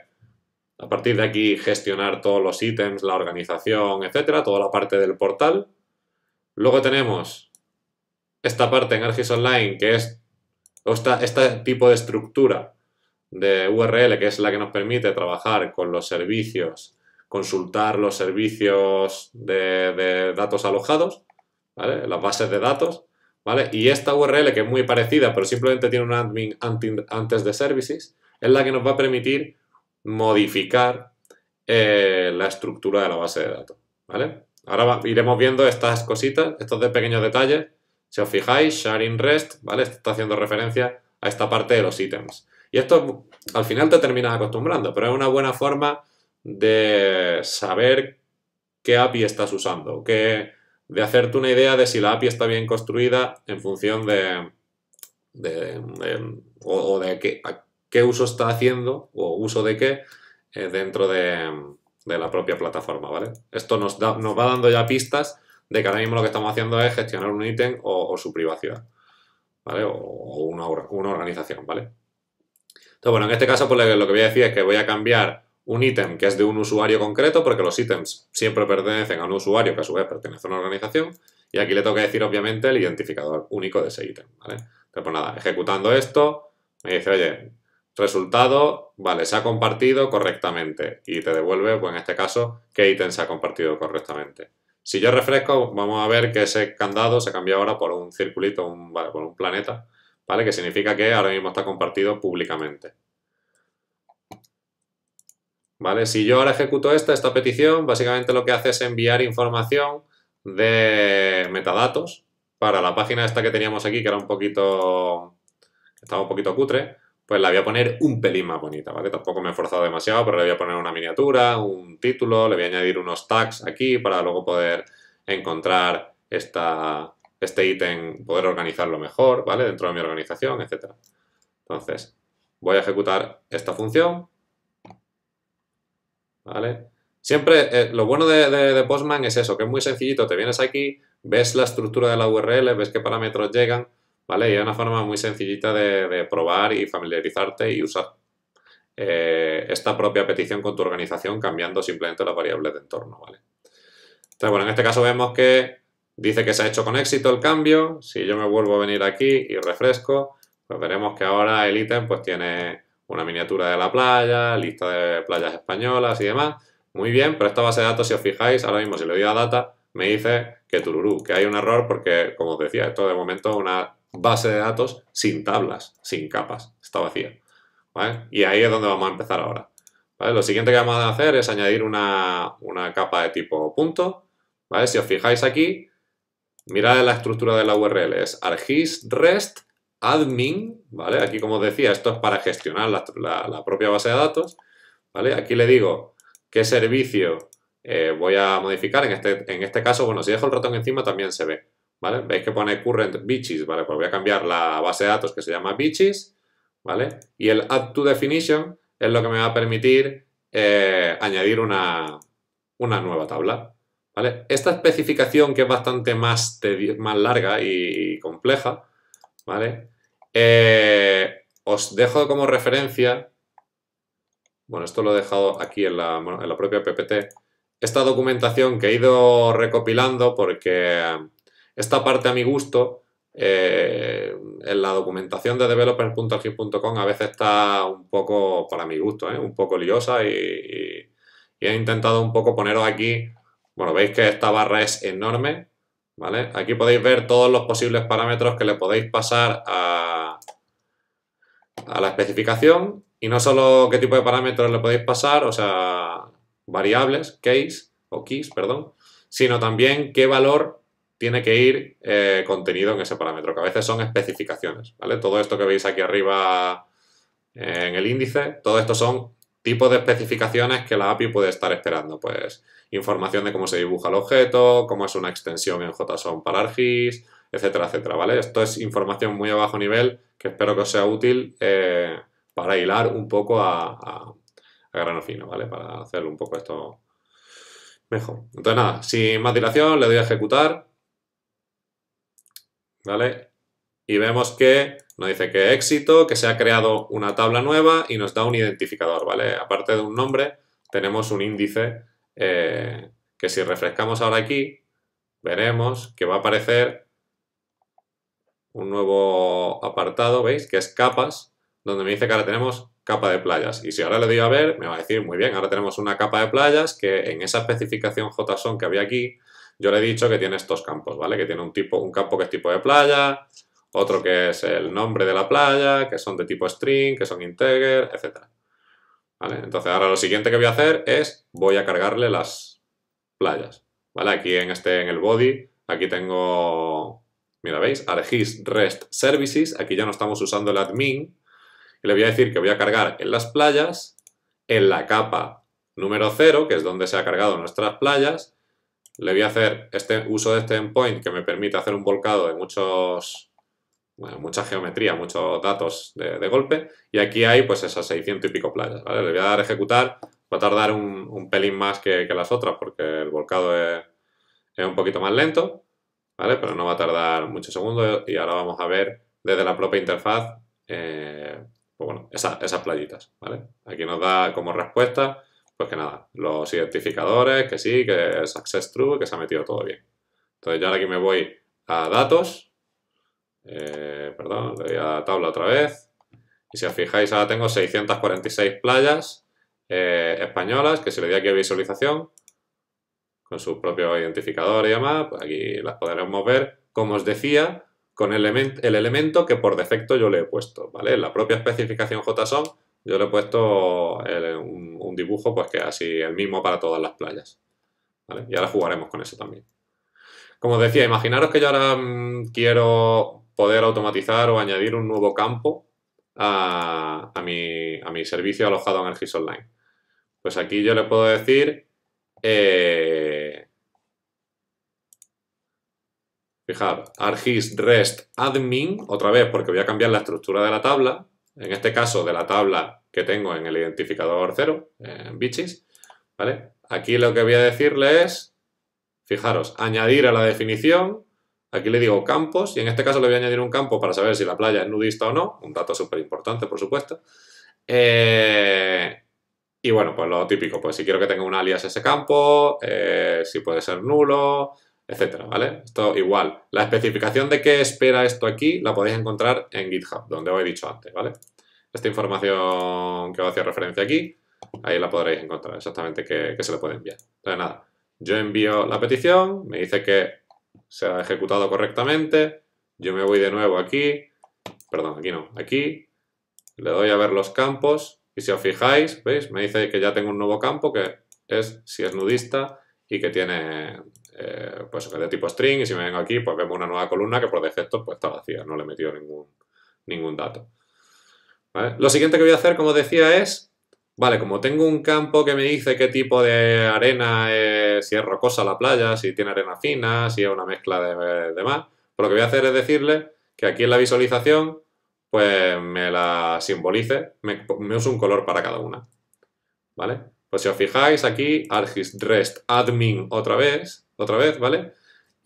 A: a partir de aquí gestionar todos los ítems, la organización, etcétera, toda la parte del portal. Luego tenemos esta parte en ArcGIS Online, que es esta, este tipo de estructura de URL, que es la que nos permite trabajar con los servicios, consultar los servicios de, datos alojados, las bases de datos, ¿vale? y esta URL, que es muy parecida, pero simplemente tiene un admin antes de services, es la que nos va a permitir modificar eh, la estructura de la base de datos. ¿vale? Ahora iremos viendo estas cositas, estos de pequeños detalles, si os fijáis, sharing rest, ¿vale? está haciendo referencia a esta parte de los ítems. Y esto al final te termina acostumbrando, pero es una buena forma de saber qué API estás usando, que, de hacerte una idea de si la API está bien construida en función de, o, de qué, uso está haciendo o uso de qué eh, dentro de, de, la propia plataforma, ¿vale? Esto nos, nos va dando ya pistas de que ahora mismo lo que estamos haciendo es gestionar un ítem o, su privacidad, ¿vale? O, una, una, organización, ¿vale? Entonces, bueno, en este caso, pues lo que voy a decir es que voy a cambiar un ítem que es de un usuario concreto, porque los ítems siempre pertenecen a un usuario que a su vez pertenece a una organización, y aquí le tengo que decir, obviamente, el identificador único de ese ítem, ¿vale? Entonces, pues nada, ejecutando esto, me dice, oye, resultado, vale, se ha compartido correctamente, y te devuelve, pues en este caso, qué ítem se ha compartido correctamente. Si yo refresco, vamos a ver que ese candado se cambia ahora por un circulito, un, por un planeta, ¿vale? Que significa que ahora mismo está compartido públicamente. ¿Vale? Si yo ahora ejecuto esta, esta petición, básicamente lo que hace es enviar información de metadatos para la página esta que teníamos aquí, que era un poquito, estaba un poquito cutre, pues la voy a poner un pelín más bonita, ¿vale? Tampoco me he forzado demasiado, pero le voy a poner una miniatura, un título, le voy a añadir unos tags aquí para luego poder encontrar esta, este ítem, poder organizarlo mejor, ¿vale? Dentro de mi organización, etc. Entonces, voy a ejecutar esta función, ¿vale? Siempre, eh, lo bueno de Postman es eso, que es muy sencillito, te vienes aquí, ves la estructura de la URL, ves qué parámetros llegan, ¿vale? Y es una forma muy sencillita de, probar y familiarizarte y usar eh, esta propia petición con tu organización cambiando simplemente las variables de entorno, Entonces, bueno, en este caso vemos que dice que se ha hecho con éxito el cambio. Si yo me vuelvo a venir aquí y refresco, pues veremos que ahora el ítem pues tiene una miniatura de la playa, lista de playas españolas y demás. Muy bien, pero esta base de datos, si os fijáis, ahora mismo si le doy a data, me dice que tururú, que hay un error porque, como os decía, esto de momento es una base de datos sin tablas, sin capas, está vacía. Y ahí es donde vamos a empezar ahora. Lo siguiente que vamos a hacer es añadir una, capa de tipo punto. ¿vale? Si os fijáis aquí, mirad la estructura de la URL, es argis rest admin, ¿vale? Aquí, como os decía, esto es para gestionar la, propia base de datos, ¿vale? Aquí le digo qué servicio eh, voy a modificar. En este, en este caso, bueno, si dejo el ratón encima también se ve. ¿vale? Veis que pone current bitches, ¿vale? Pues voy a cambiar la base de datos que se llama Beaches, ¿vale? Y el add to definition es lo que me va a permitir eh, añadir una, nueva tabla, ¿vale? Esta especificación que es bastante más, más larga y, compleja, ¿vale? Eh, os dejo como referencia, bueno, esto lo he dejado aquí en en la propia PPT, esta documentación que he ido recopilando porque esta parte a mi gusto, eh, en la documentación de developers.archive.com a veces está un poco, para mi gusto, eh, un poco liosa y, he intentado un poco poneros aquí, bueno, veis que esta barra es enorme, ¿vale? Aquí podéis ver todos los posibles parámetros que le podéis pasar a, a la especificación y no solo qué tipo de parámetros le podéis pasar, o sea, variables, case o keys, perdón, sino también qué valor tiene que ir eh, contenido en ese parámetro, que a veces son especificaciones, ¿vale? Todo esto que veis aquí arriba eh, en el índice, todo esto son tipos de especificaciones que la API puede estar esperando, pues información de cómo se dibuja el objeto, cómo es una extensión en JSON para ArcGIS, etcétera, etcétera, ¿vale? Esto es información muy a bajo nivel que espero que os sea útil eh, para hilar un poco a, a, grano fino, ¿vale? Para hacer un poco esto mejor. Entonces nada, sin más dilación le doy a ejecutar ¿vale? Y vemos que nos dice que éxito, que se ha creado una tabla nueva y nos da un identificador, ¿vale? Aparte de un nombre, tenemos un índice eh, que si refrescamos ahora aquí, veremos que va a aparecer un nuevo apartado, ¿veis? Que es capas, donde me dice que ahora tenemos capa de playas. Y si ahora le doy a ver, me va a decir, muy bien, ahora tenemos una capa de playas que en esa especificación JSON que había aquí, yo le he dicho que tiene estos campos, ¿vale? Que tiene un, tipo, un campo que es tipo de playa, otro que es el nombre de la playa, que son de tipo string, que son integer, etc. ¿Vale? Entonces ahora lo siguiente que voy a hacer es, voy a cargarle las playas, ¿vale? Aquí en, este, en el body, aquí tengo, mira, ¿veis? Argis REST Services, aquí ya no estamos usando el admin, y le voy a decir que voy a cargar en las playas, en la capa número 0, que es donde se ha cargado nuestras playas, le voy a hacer este uso de este endpoint que me permite hacer un volcado de muchos, mucha geometría, muchos datos de, golpe. Y aquí hay pues esas 600 y pico playas. Le voy a dar a ejecutar, va a tardar un, pelín más que, las otras porque el volcado es, un poquito más lento, pero no va a tardar muchos segundos y ahora vamos a ver desde la propia interfaz eh, pues, esas playitas. Aquí nos da como respuesta pues que nada, los identificadores, que sí, que es access true, que se ha metido todo bien. Entonces yo ahora aquí me voy a datos, eh, perdón, le voy a tabla otra vez, y si os fijáis ahora tengo 646 playas eh, españolas, que si le di aquí a visualización, con su propio identificador y demás, pues aquí las podremos ver, como os decía, con el elemento que por defecto yo le he puesto, ¿vale? En la propia especificación JSON yo le he puesto eh, un, dibujo pues que así el mismo para todas las playas. Y ahora jugaremos con eso también. Como decía, imaginaros que yo ahora mm, quiero poder automatizar o añadir un nuevo campo a, mi, a mi servicio alojado en el Online. Pues aquí yo le puedo decir... fijar eh, Fijaros, argis rest admin, otra vez porque voy a cambiar la estructura de la tabla, en este caso de la tabla que tengo en el identificador 0, en bichis, ¿vale? Aquí lo que voy a decirle es, fijaros, añadir a la definición, aquí le digo campos, y en este caso le voy a añadir un campo para saber si la playa es nudista o no, un dato súper importante, por supuesto. Eh, y bueno, pues lo típico, pues si quiero que tenga un alias ese campo, eh, si puede ser nulo, etcétera, ¿vale? Esto igual. La especificación de qué espera esto aquí la podéis encontrar en GitHub, donde os he dicho antes, ¿vale? Esta información que os hacía referencia aquí, ahí la podréis encontrar exactamente que, se le puede enviar. Entonces nada, yo envío la petición, me dice que se ha ejecutado correctamente, yo me voy de nuevo aquí, perdón, aquí no, aquí, le doy a ver los campos y si os fijáis, ¿veis? Me dice que ya tengo un nuevo campo que es si es nudista y que tiene eh, pues de tipo string y si me vengo aquí pues vemos una nueva columna que por defecto pues está vacía, no le he metido ningún, ningún dato. Lo siguiente que voy a hacer, como decía, es, vale, como tengo un campo que me dice qué tipo de arena es, si es rocosa la playa, si tiene arena fina, si es una mezcla de, demás... Pues lo que voy a hacer es decirle que aquí en la visualización, pues me la simbolice, me, uso un color para cada una, ¿vale? Pues si os fijáis aquí, argis rest admin otra vez, otra vez, ¿vale?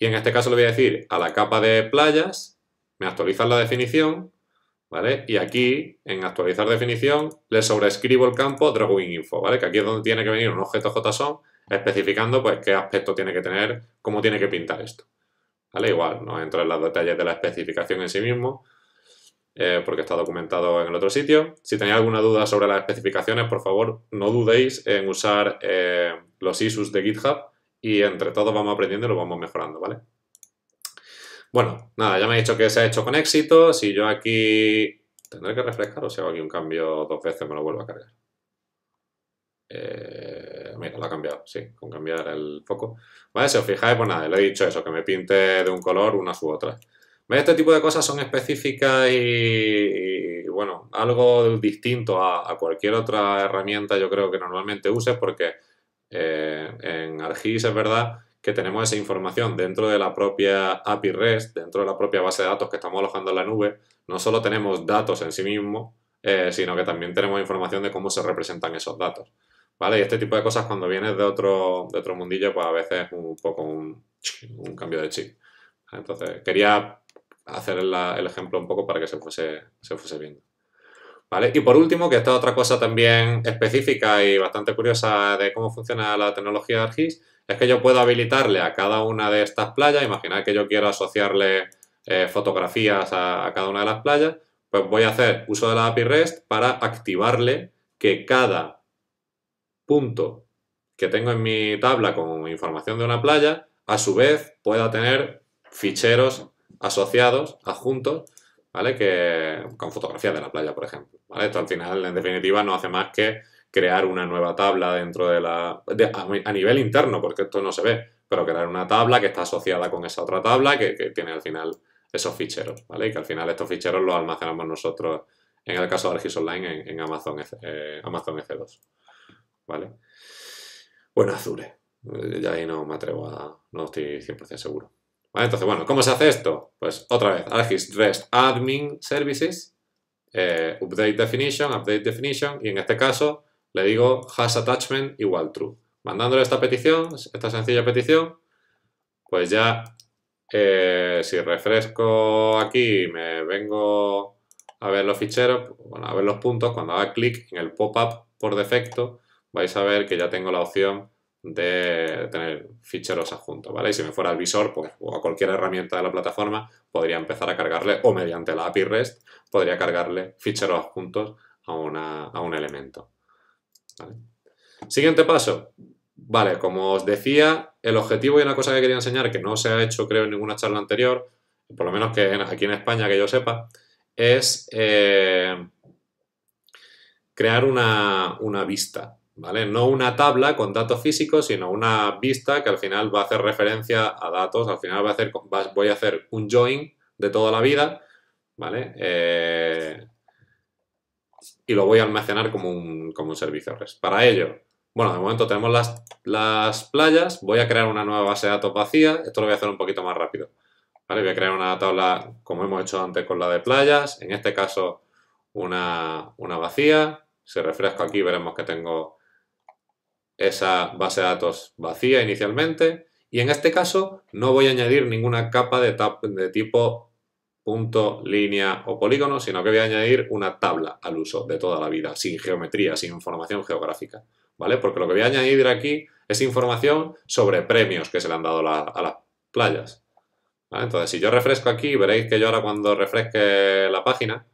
A: Y en este caso le voy a decir a la capa de playas, me actualizan la definición y aquí, en actualizar definición, le sobreescribo el campo drawing info, ¿vale? Que aquí es donde tiene que venir un objeto JSON especificando pues qué aspecto tiene que tener, cómo tiene que pintar esto. Igual, no entro en los detalles de la especificación en sí mismo, eh, porque está documentado en el otro sitio. Si tenéis alguna duda sobre las especificaciones, por favor, no dudéis en usar eh, los issues de GitHub y entre todos vamos aprendiendo y lo vamos mejorando, ¿vale? Bueno, nada, ya me he dicho que se ha hecho con éxito. Si yo aquí... ¿Tendré que refrescar o si hago aquí un cambio dos veces me lo vuelvo a cargar? Eh, mira, lo ha cambiado, sí, con cambiar el foco. Vale, si os fijáis, pues nada, le he dicho eso, que me pinte de un color una u otra. Este tipo de cosas son específicas y, bueno, algo distinto a, cualquier otra herramienta yo creo que normalmente uses porque eh, en Argis es verdad que tenemos esa información dentro de la propia API REST, dentro de la propia base de datos que estamos alojando en la nube, no solo tenemos datos en sí mismos, eh, sino que también tenemos información de cómo se representan esos datos. ¿Vale? Y este tipo de cosas cuando vienes de otro, de otro mundillo, pues a veces es un poco un, cambio de chip. Entonces, quería hacer el, ejemplo un poco para que se fuese, se fuese viendo. ¿Vale? Y por último, que esta otra cosa también específica y bastante curiosa de cómo funciona la tecnología ARGIS, es que yo puedo habilitarle a cada una de estas playas, imaginar que yo quiero asociarle eh, fotografías a, cada una de las playas, pues voy a hacer uso de la API REST para activarle que cada punto que tengo en mi tabla con información de una playa, a su vez pueda tener ficheros asociados, adjuntos, ¿vale? Que con fotografías de la playa, por ejemplo, Esto al final, en definitiva, no hace más que crear una nueva tabla dentro de la... a, nivel interno, porque esto no se ve, pero crear una tabla que está asociada con esa otra tabla que, tiene al final esos ficheros, ¿vale? Y que al final estos ficheros los almacenamos nosotros, en el caso de Argis Online, en, Amazon, eh, Amazon EC2, ¿vale? Bueno, Azure, eh, ya ahí no me atrevo a... no estoy 100% seguro. Entonces, bueno, ¿cómo se hace esto? Pues otra vez, Argis REST Admin Services, eh, Update Definition, Update Definition, y en este caso le digo has attachment igual true. Mandándole esta petición, esta sencilla petición, pues ya eh, si refresco aquí me vengo a ver los ficheros, a ver los puntos, cuando haga clic en el pop-up por defecto, vais a ver que ya tengo la opción de tener ficheros adjuntos, ¿vale? Y si me fuera al visor pues, o a cualquier herramienta de la plataforma, podría empezar a cargarle, o mediante la API REST, podría cargarle ficheros adjuntos a, a un elemento. Siguiente paso. Vale, como os decía, el objetivo y una cosa que quería enseñar, que no se ha hecho creo en ninguna charla anterior, por lo menos que aquí en España que yo sepa, es eh, crear una, vista, ¿vale? No una tabla con datos físicos, sino una vista que al final va a hacer referencia a datos, al final va a hacer, voy a hacer un join de toda la vida, ¿vale? Eh, y lo voy a almacenar como un, como un servicio REST. Para ello, bueno, de momento tenemos las, las playas, voy a crear una nueva base de datos vacía, esto lo voy a hacer un poquito más rápido. Voy a crear una tabla como hemos hecho antes con la de playas, en este caso una, vacía, si refresco aquí veremos que tengo esa base de datos vacía inicialmente y en este caso no voy a añadir ninguna capa de, de tipo punto, línea o polígono, sino que voy a añadir una tabla al uso de toda la vida, sin geometría, sin información geográfica, ¿vale? Porque lo que voy a añadir aquí es información sobre premios que se le han dado a las playas. Entonces, si yo refresco aquí, veréis que yo ahora cuando refresque la página,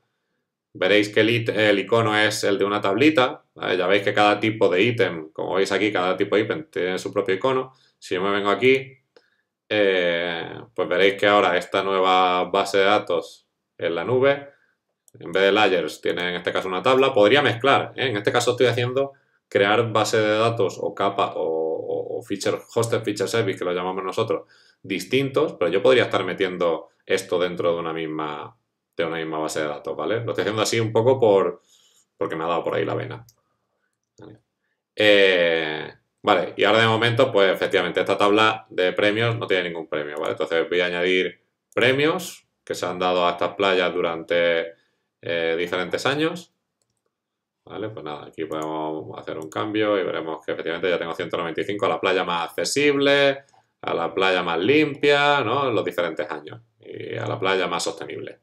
A: veréis que el, icono es el de una tablita, ya veis que cada tipo de ítem, como veis aquí, cada tipo de ítem tiene su propio icono. Si yo me vengo aquí, eh, pues veréis que ahora esta nueva base de datos en la nube, en vez de layers, tiene en este caso una tabla. Podría mezclar, ¿eh? en este caso estoy haciendo crear base de datos o capa o, feature, hosted feature service, que lo llamamos nosotros, distintos, pero yo podría estar metiendo esto dentro de una misma, de una misma base de datos, ¿vale? Lo estoy haciendo así un poco por, porque me ha dado por ahí la vena. Eh, Vale, y ahora de momento, pues efectivamente, esta tabla de premios no tiene ningún premio, ¿vale? Entonces voy a añadir premios que se han dado a estas playas durante eh, diferentes años. Vale, pues nada, aquí podemos hacer un cambio y veremos que efectivamente ya tengo 195 a la playa más accesible, a la playa más limpia, ¿no? En los diferentes años y a la playa más sostenible.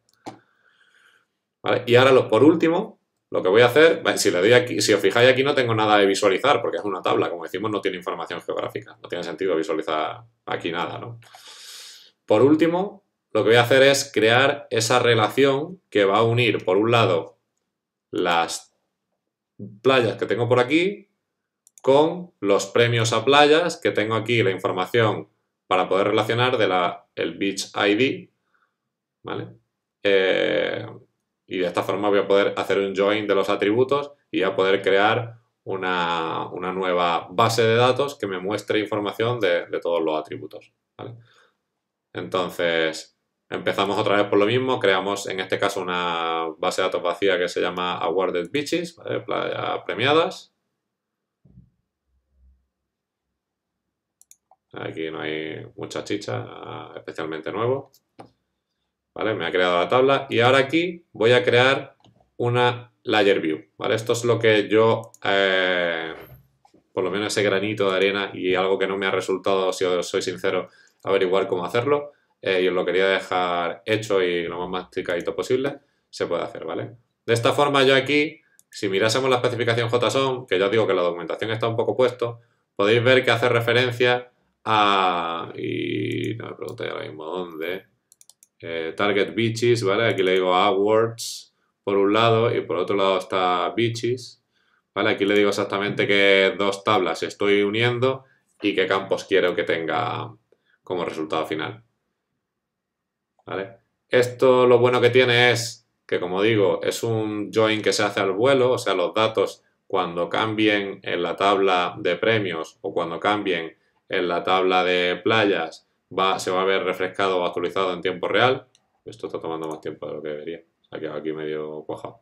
A: Vale, y ahora, por último, lo que voy a hacer, si le doy aquí, si os fijáis aquí no tengo nada de visualizar, porque es una tabla, como decimos, no tiene información geográfica, no tiene sentido visualizar aquí nada, ¿no? Por último, lo que voy a hacer es crear esa relación que va a unir, por un lado, las playas que tengo por aquí con los premios a playas que tengo aquí la información para poder relacionar de la, el Beach ID, ¿vale? Eh, y de esta forma voy a poder hacer un join de los atributos y a poder crear una, nueva base de datos que me muestre información de, todos los atributos. Entonces, Empezamos otra vez por lo mismo, creamos en este caso una base de datos vacía que se llama Awarded Beaches, premiadas. Aquí no hay mucha chicha, especialmente nuevo. Me ha creado la tabla y ahora aquí voy a crear una layer view, ¿vale? Esto es lo que yo, eh, por lo menos ese granito de arena y algo que no me ha resultado, si os soy sincero, averiguar cómo hacerlo. Eh, y os lo quería dejar hecho y lo más masticadito posible, se puede hacer, ¿vale? De esta forma yo aquí, si mirásemos la especificación JSON, que ya os digo que la documentación está un poco puesto, podéis ver que hace referencia a... y no me preguntéis ahora mismo dónde... Eh, Target Beaches, ¿vale? Aquí le digo Awards por un lado y por otro lado está Beaches, ¿vale? Aquí le digo exactamente qué dos tablas estoy uniendo y qué campos quiero que tenga como resultado final, Esto lo bueno que tiene es que, como digo, es un join que se hace al vuelo, o sea, los datos cuando cambien en la tabla de premios o cuando cambien en la tabla de playas se va a ver refrescado o actualizado en tiempo real. Esto está tomando más tiempo de lo que debería. Se ha quedado aquí medio cuajado.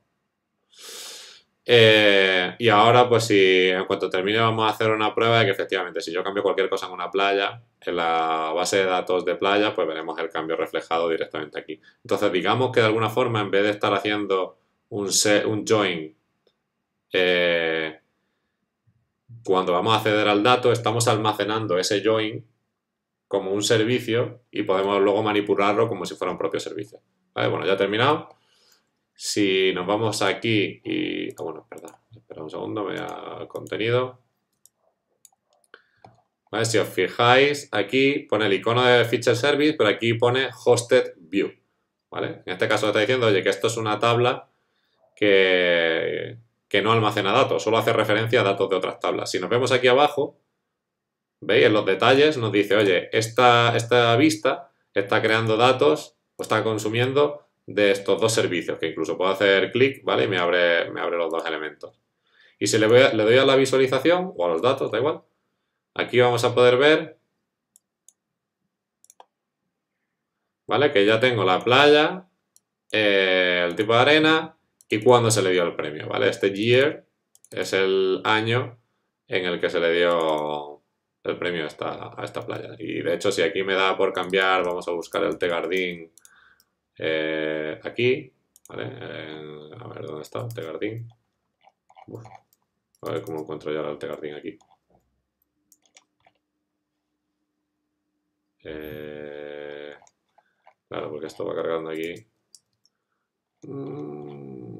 A: Eh, y ahora, pues si en cuanto termine vamos a hacer una prueba de que efectivamente si yo cambio cualquier cosa en una playa, en la base de datos de playa, pues veremos el cambio reflejado directamente aquí. Entonces, digamos que de alguna forma, en vez de estar haciendo un, un join eh, cuando vamos a acceder al dato, estamos almacenando ese join como un servicio y podemos luego manipularlo como si fuera un propio servicio. Bueno, ya he terminado. Si nos vamos aquí y... Ah, bueno, perdón. Espera un segundo, me da contenido. Si os fijáis, aquí pone el icono de Feature Service, pero aquí pone Hosted View. ¿Vale? En este caso está diciendo, oye, que esto es una tabla que, que no almacena datos, solo hace referencia a datos de otras tablas. Si nos vemos aquí abajo, ¿Veis? En los detalles nos dice, oye, esta, esta vista está creando datos o está consumiendo de estos dos servicios, que incluso puedo hacer clic, ¿vale? Y me abre, me abre los dos elementos. Y si le, le doy a la visualización o a los datos, da igual, aquí vamos a poder ver, ¿vale? Que ya tengo la playa, eh, el tipo de arena y cuándo se le dio el premio, ¿vale? Este year es el año en el que se le dio el premio está a esta playa. Y de hecho, si aquí me da por cambiar, vamos a buscar el Tegardín eh, aquí, eh, a ver, ¿dónde está el Tegardín? A ver cómo encuentro yo el Tegardín aquí. Eh, claro, porque esto va cargando aquí. Mm,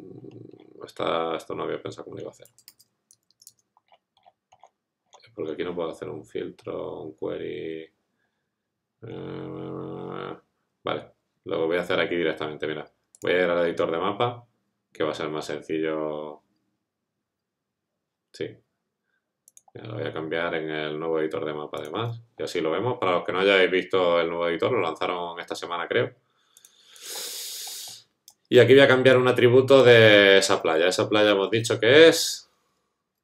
A: esto no había pensado cómo iba a hacer. Porque aquí no puedo hacer un filtro, un query. Eh, vale, lo voy a hacer aquí directamente, mira. Voy a ir al editor de mapa, que va a ser más sencillo. Sí. lo voy a cambiar en el nuevo editor de mapa además. Y así lo vemos. Para los que no hayáis visto el nuevo editor, lo lanzaron esta semana creo. Y aquí voy a cambiar un atributo de esa playa. Esa playa hemos dicho que es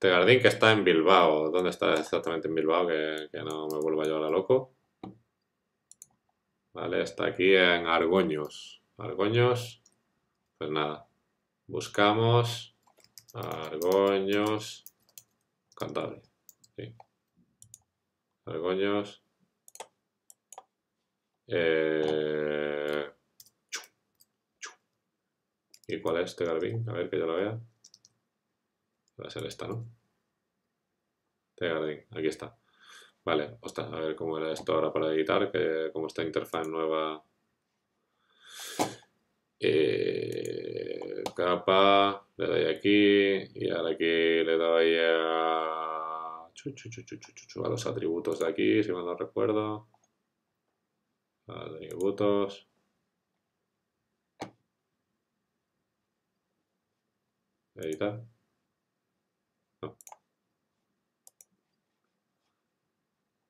A: jardín que está en Bilbao. ¿Dónde está exactamente en Bilbao? Que, no me vuelva yo ahora loco. Vale, está aquí en Argoños. Argoños, pues nada. Buscamos Argoños, Cantable. Sí. Argoños. Eh, ¿Y cuál es jardín A ver que yo lo vea. Va a ser esta, ¿no? aquí está. Vale, ostras, a ver cómo era esto ahora para editar, que como esta interfaz nueva. Eh, capa, le doy aquí, y ahora aquí le doy a, a los atributos de aquí, si mal no recuerdo. Atributos. Editar.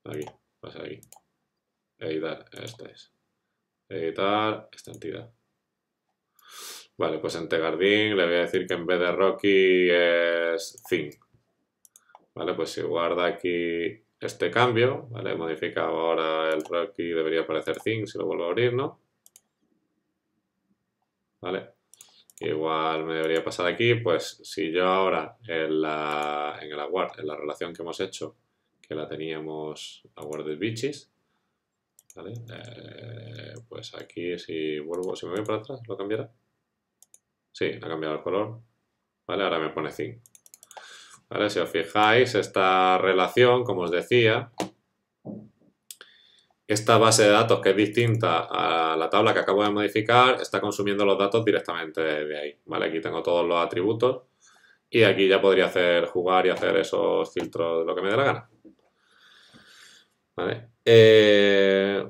A: Aquí, pasa pues aquí. Editar, esta es. Editar esta entidad. Vale, pues en Tegardín le voy a decir que en vez de Rocky es Thing. Vale, pues si guarda aquí este cambio, ¿vale? He modificado ahora el Rocky, debería aparecer Thing si lo vuelvo a abrir, ¿no? ¿Vale? Igual me debería pasar aquí, pues si yo ahora en la, en, el, en la relación que hemos hecho que la teníamos a Worded bitches. ¿Vale? Eh, pues aquí si vuelvo, si me voy para atrás, ¿lo cambiará? Sí, ha cambiado el color. ¿Vale? Ahora me pone 5. ¿Vale? Si os fijáis, esta relación, como os decía, esta base de datos que es distinta a la tabla que acabo de modificar está consumiendo los datos directamente de ahí. ¿vale? Aquí tengo todos los atributos y aquí ya podría hacer jugar y hacer esos filtros lo que me dé la gana. ¿Vale? Eh,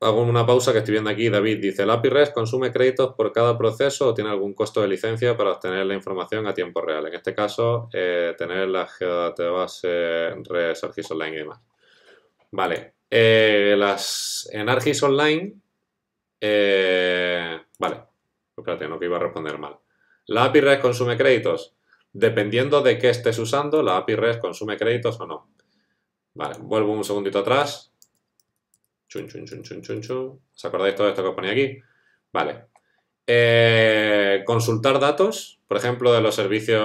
A: hago una pausa que estoy viendo aquí. David dice, ¿La API REST consume créditos por cada proceso o tiene algún costo de licencia para obtener la información a tiempo real? En este caso, eh, tener la geodatabase REST, ArcGIS Online y demás. Vale, eh, las, en Argis Online, vale, espérate, no que iba a responder mal. ¿La API REST consume créditos? Dependiendo de qué estés usando, la API REST consume créditos o no. Vale, vuelvo un segundito atrás. ¿Os acordáis todo esto que os ponía aquí? Vale. Eh, consultar datos, por ejemplo, de los servicios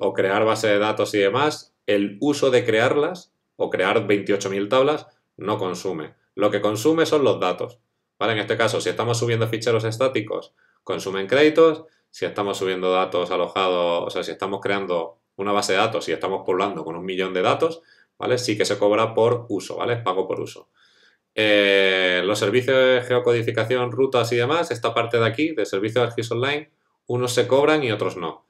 A: o crear base de datos y demás. El uso de crearlas o crear 28.000 tablas no consume. Lo que consume son los datos. ¿vale? En este caso, si estamos subiendo ficheros estáticos, consumen créditos. Si estamos subiendo datos alojados, o sea, si estamos creando una base de datos y estamos poblando con un millón de datos, ¿vale? Sí que se cobra por uso, ¿vale? Pago por uso. Eh, los servicios de geocodificación, rutas y demás, esta parte de aquí, de servicios de acceso Online, unos se cobran y otros no.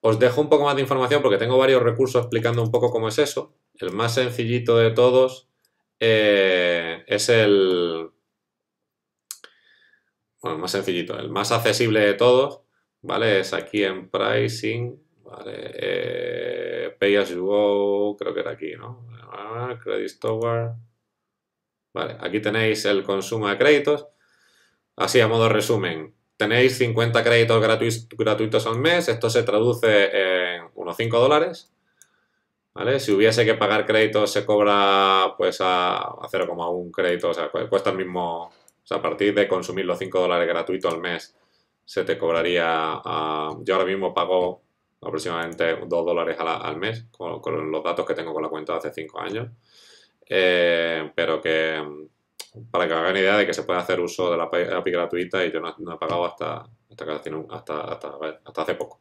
A: Os dejo un poco más de información porque tengo varios recursos explicando un poco cómo es eso. El más sencillito de todos eh, es el... Bueno, el más sencillito, el más accesible de todos, ¿vale? Es aquí en Pricing, ¿vale? Eh, Pay as you go, creo que era aquí, ¿no? Ah, credit store. Vale, aquí tenéis el consumo de créditos. Así, a modo resumen, tenéis 50 créditos gratuitos al mes. Esto se traduce en unos 5 dólares. ¿Vale? Si hubiese que pagar créditos, se cobra pues a, a 0,1 crédito. O sea, cuesta el mismo. O sea, a partir de consumir los 5 dólares gratuitos al mes, se te cobraría. Ah, yo ahora mismo pago aproximadamente 2 dólares al mes, con, los datos que tengo con la cuenta de hace 5 años. Eh, pero que para que hagan idea de que se puede hacer uso de la API gratuita y yo no, he pagado hasta, hasta hace poco.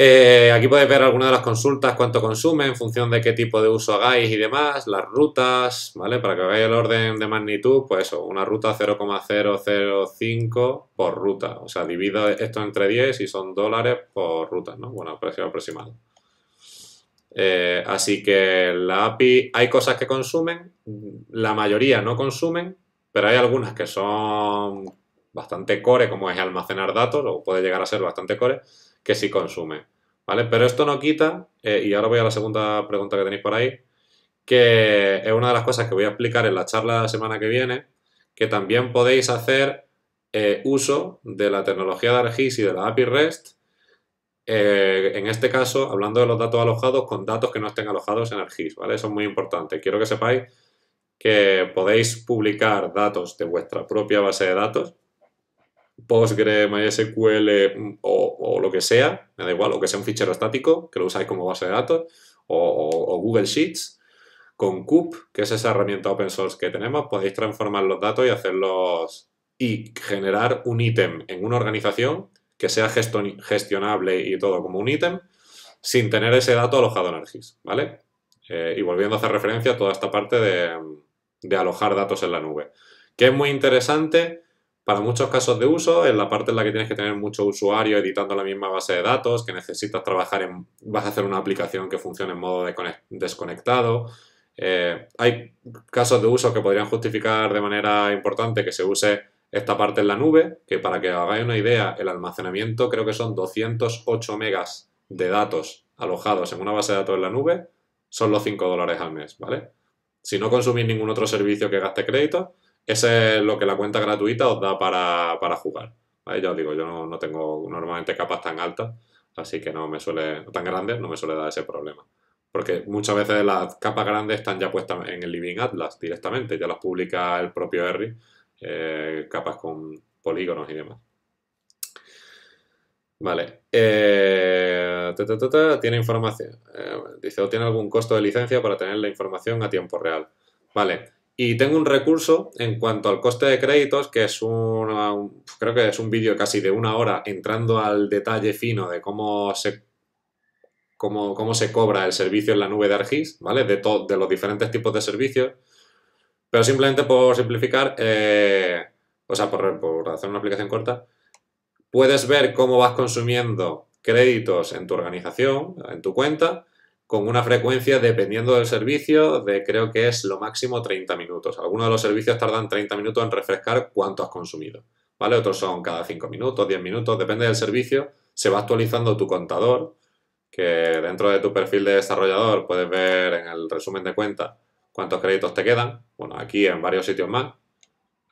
A: Eh, aquí podéis ver algunas de las consultas, cuánto consume, en función de qué tipo de uso hagáis y demás, las rutas, ¿vale? Para que veáis el orden de magnitud, pues eso, una ruta 0,005 por ruta. O sea, divido esto entre 10 y son dólares por ruta, ¿no? Bueno, precio aproximado. Eh, así que la API, hay cosas que consumen, la mayoría no consumen, pero hay algunas que son bastante core, como es almacenar datos, o puede llegar a ser bastante core, que sí consume. ¿Vale? Pero esto no quita, eh, y ahora voy a la segunda pregunta que tenéis por ahí, que es una de las cosas que voy a explicar en la charla de la semana que viene, que también podéis hacer eh, uso de la tecnología de ArcGIS y de la API REST, eh, en este caso, hablando de los datos alojados con datos que no estén alojados en ArcGIS, ¿vale? Eso es muy importante. Quiero que sepáis que podéis publicar datos de vuestra propia base de datos Postgre, MySQL mm, o, lo que sea, me da igual, o que sea un fichero estático, que lo usáis como base de datos, o, Google Sheets, con Coop, que es esa herramienta open source que tenemos, podéis transformar los datos y hacerlos y generar un ítem en una organización que sea gestionable y todo como un ítem, sin tener ese dato alojado en ArcGIS, ¿vale? Eh, y volviendo a hacer referencia a toda esta parte de alojar datos en la nube, que es muy interesante para muchos casos de uso, en la parte en la que tienes que tener mucho usuario editando la misma base de datos, que necesitas trabajar en, vas a hacer una aplicación que funcione en modo desconectado. Eh, hay casos de uso que podrían justificar de manera importante que se use esta parte en la nube, que para que hagáis una idea, el almacenamiento creo que son 208 megas de datos alojados en una base de datos en la nube, son los 5 dólares al mes, ¿vale? Si no consumís ningún otro servicio que gaste crédito, ese es lo que la cuenta gratuita os da para, jugar. Ya os digo, yo no, tengo normalmente capas tan altas, así que no me suele, tan grandes, no me suele dar ese problema. Porque muchas veces las capas grandes están ya puestas en el Living Atlas directamente, ya las publica el propio Erri. Eh, capas con polígonos y demás. Vale. Eh, tiene información. Eh, dice, o tiene algún costo de licencia para tener la información a tiempo real. Vale. Y tengo un recurso en cuanto al coste de créditos, que es un, creo que es un vídeo casi de una hora entrando al detalle fino de cómo se, cómo, se cobra el servicio en la nube de Argis, ¿vale? De, de los diferentes tipos de servicios. Pero simplemente por simplificar, eh, o sea, por, por hacer una aplicación corta, puedes ver cómo vas consumiendo créditos en tu organización, en tu cuenta, con una frecuencia dependiendo del servicio de creo que es lo máximo 30 minutos. Algunos de los servicios tardan 30 minutos en refrescar cuánto has consumido, ¿vale? Otros son cada 5 minutos, 10 minutos, depende del servicio. Se va actualizando tu contador, que dentro de tu perfil de desarrollador puedes ver en el resumen de cuenta cuántos créditos te quedan. Bueno, aquí en varios sitios más.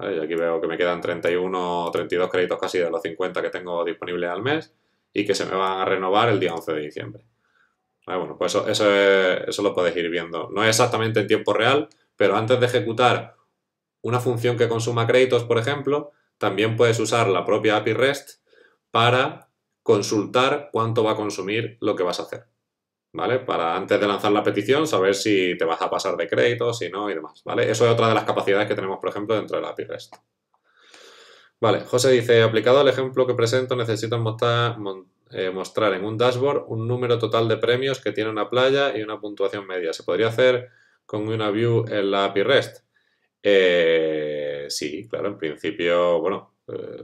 A: Y aquí veo que me quedan 31 o 32 créditos casi de los 50 que tengo disponibles al mes y que se me van a renovar el día 11 de diciembre. Ah, bueno, pues eso, eso, lo puedes ir viendo. No es exactamente en tiempo real, pero antes de ejecutar una función que consuma créditos, por ejemplo, también puedes usar la propia API REST para consultar cuánto va a consumir lo que vas a hacer. ¿Vale? Para antes de lanzar la petición, saber si te vas a pasar de créditos, si no y demás. ¿Vale? Eso es otra de las capacidades que tenemos, por ejemplo, dentro de la API REST. Vale, José dice, aplicado al ejemplo que presento, necesito montar, eh, mostrar en un dashboard un número total de premios que tiene una playa y una puntuación media. ¿Se podría hacer con una view en la API REST? Eh, sí, claro, en principio, bueno, eh,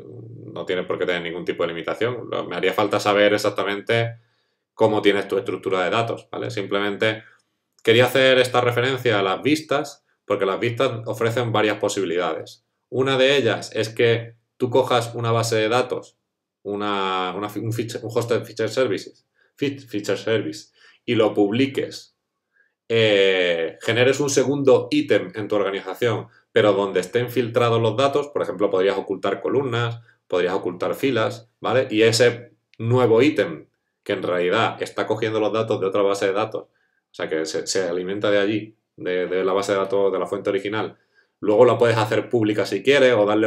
A: no tiene por qué tener ningún tipo de limitación. me haría falta saber exactamente cómo tienes tu estructura de datos, ¿vale? Simplemente quería hacer esta referencia a las vistas porque las vistas ofrecen varias posibilidades. Una de ellas es que tú cojas una base de datos una, un, feature, un de feature services, feature service, y lo publiques, eh, generes un segundo ítem en tu organización, pero donde estén filtrados los datos, por ejemplo, podrías ocultar columnas, podrías ocultar filas, ¿vale? Y ese nuevo ítem, que en realidad está cogiendo los datos de otra base de datos, o sea, que se, alimenta de allí, de, la base de datos de la fuente original, luego la puedes hacer pública si quieres o darle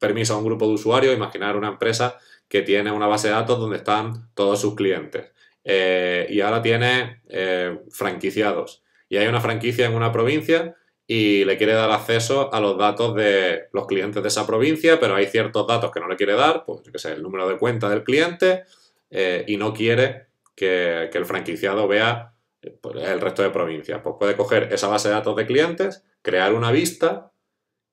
A: permiso a un grupo de usuarios, imaginar una empresa que tiene una base de datos donde están todos sus clientes. Eh, y ahora tiene eh, franquiciados. Y hay una franquicia en una provincia y le quiere dar acceso a los datos de los clientes de esa provincia, pero hay ciertos datos que no le quiere dar, pues que sé, el número de cuenta del cliente, eh, y no quiere que, el franquiciado vea pues, el resto de provincias. Pues puede coger esa base de datos de clientes, crear una vista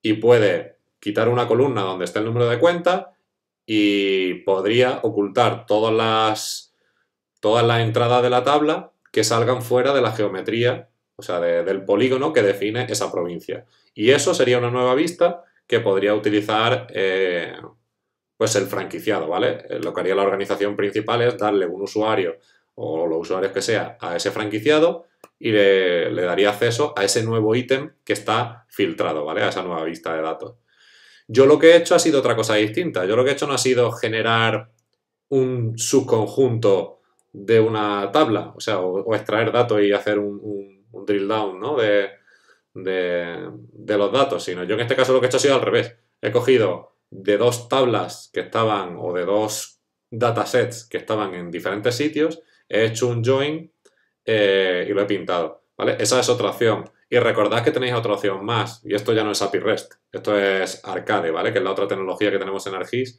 A: y puede quitar una columna donde está el número de cuenta y podría ocultar todas las, todas las entradas de la tabla que salgan fuera de la geometría, o sea, del polígono que define esa provincia. Y eso sería una nueva vista que podría utilizar eh, pues el franquiciado, ¿vale? Eh, lo que haría la organización principal es darle un usuario o los usuarios que sea a ese franquiciado y le, le daría acceso a ese nuevo ítem que está filtrado, ¿vale? A esa nueva vista de datos. Yo lo que he hecho ha sido otra cosa distinta. Yo lo que he hecho no ha sido generar un subconjunto de una tabla, o sea, o, extraer datos y hacer un, drill down, ¿no? De, de, los datos, sino yo en este caso lo que he hecho ha sido al revés. He cogido de dos tablas que estaban o de dos datasets que estaban en diferentes sitios, he hecho un join eh, y lo he pintado, ¿vale? Esa es otra opción. Y recordad que tenéis otra opción más, y esto ya no es API REST, esto es Arcade, ¿vale? Que es la otra tecnología que tenemos en ArcGIS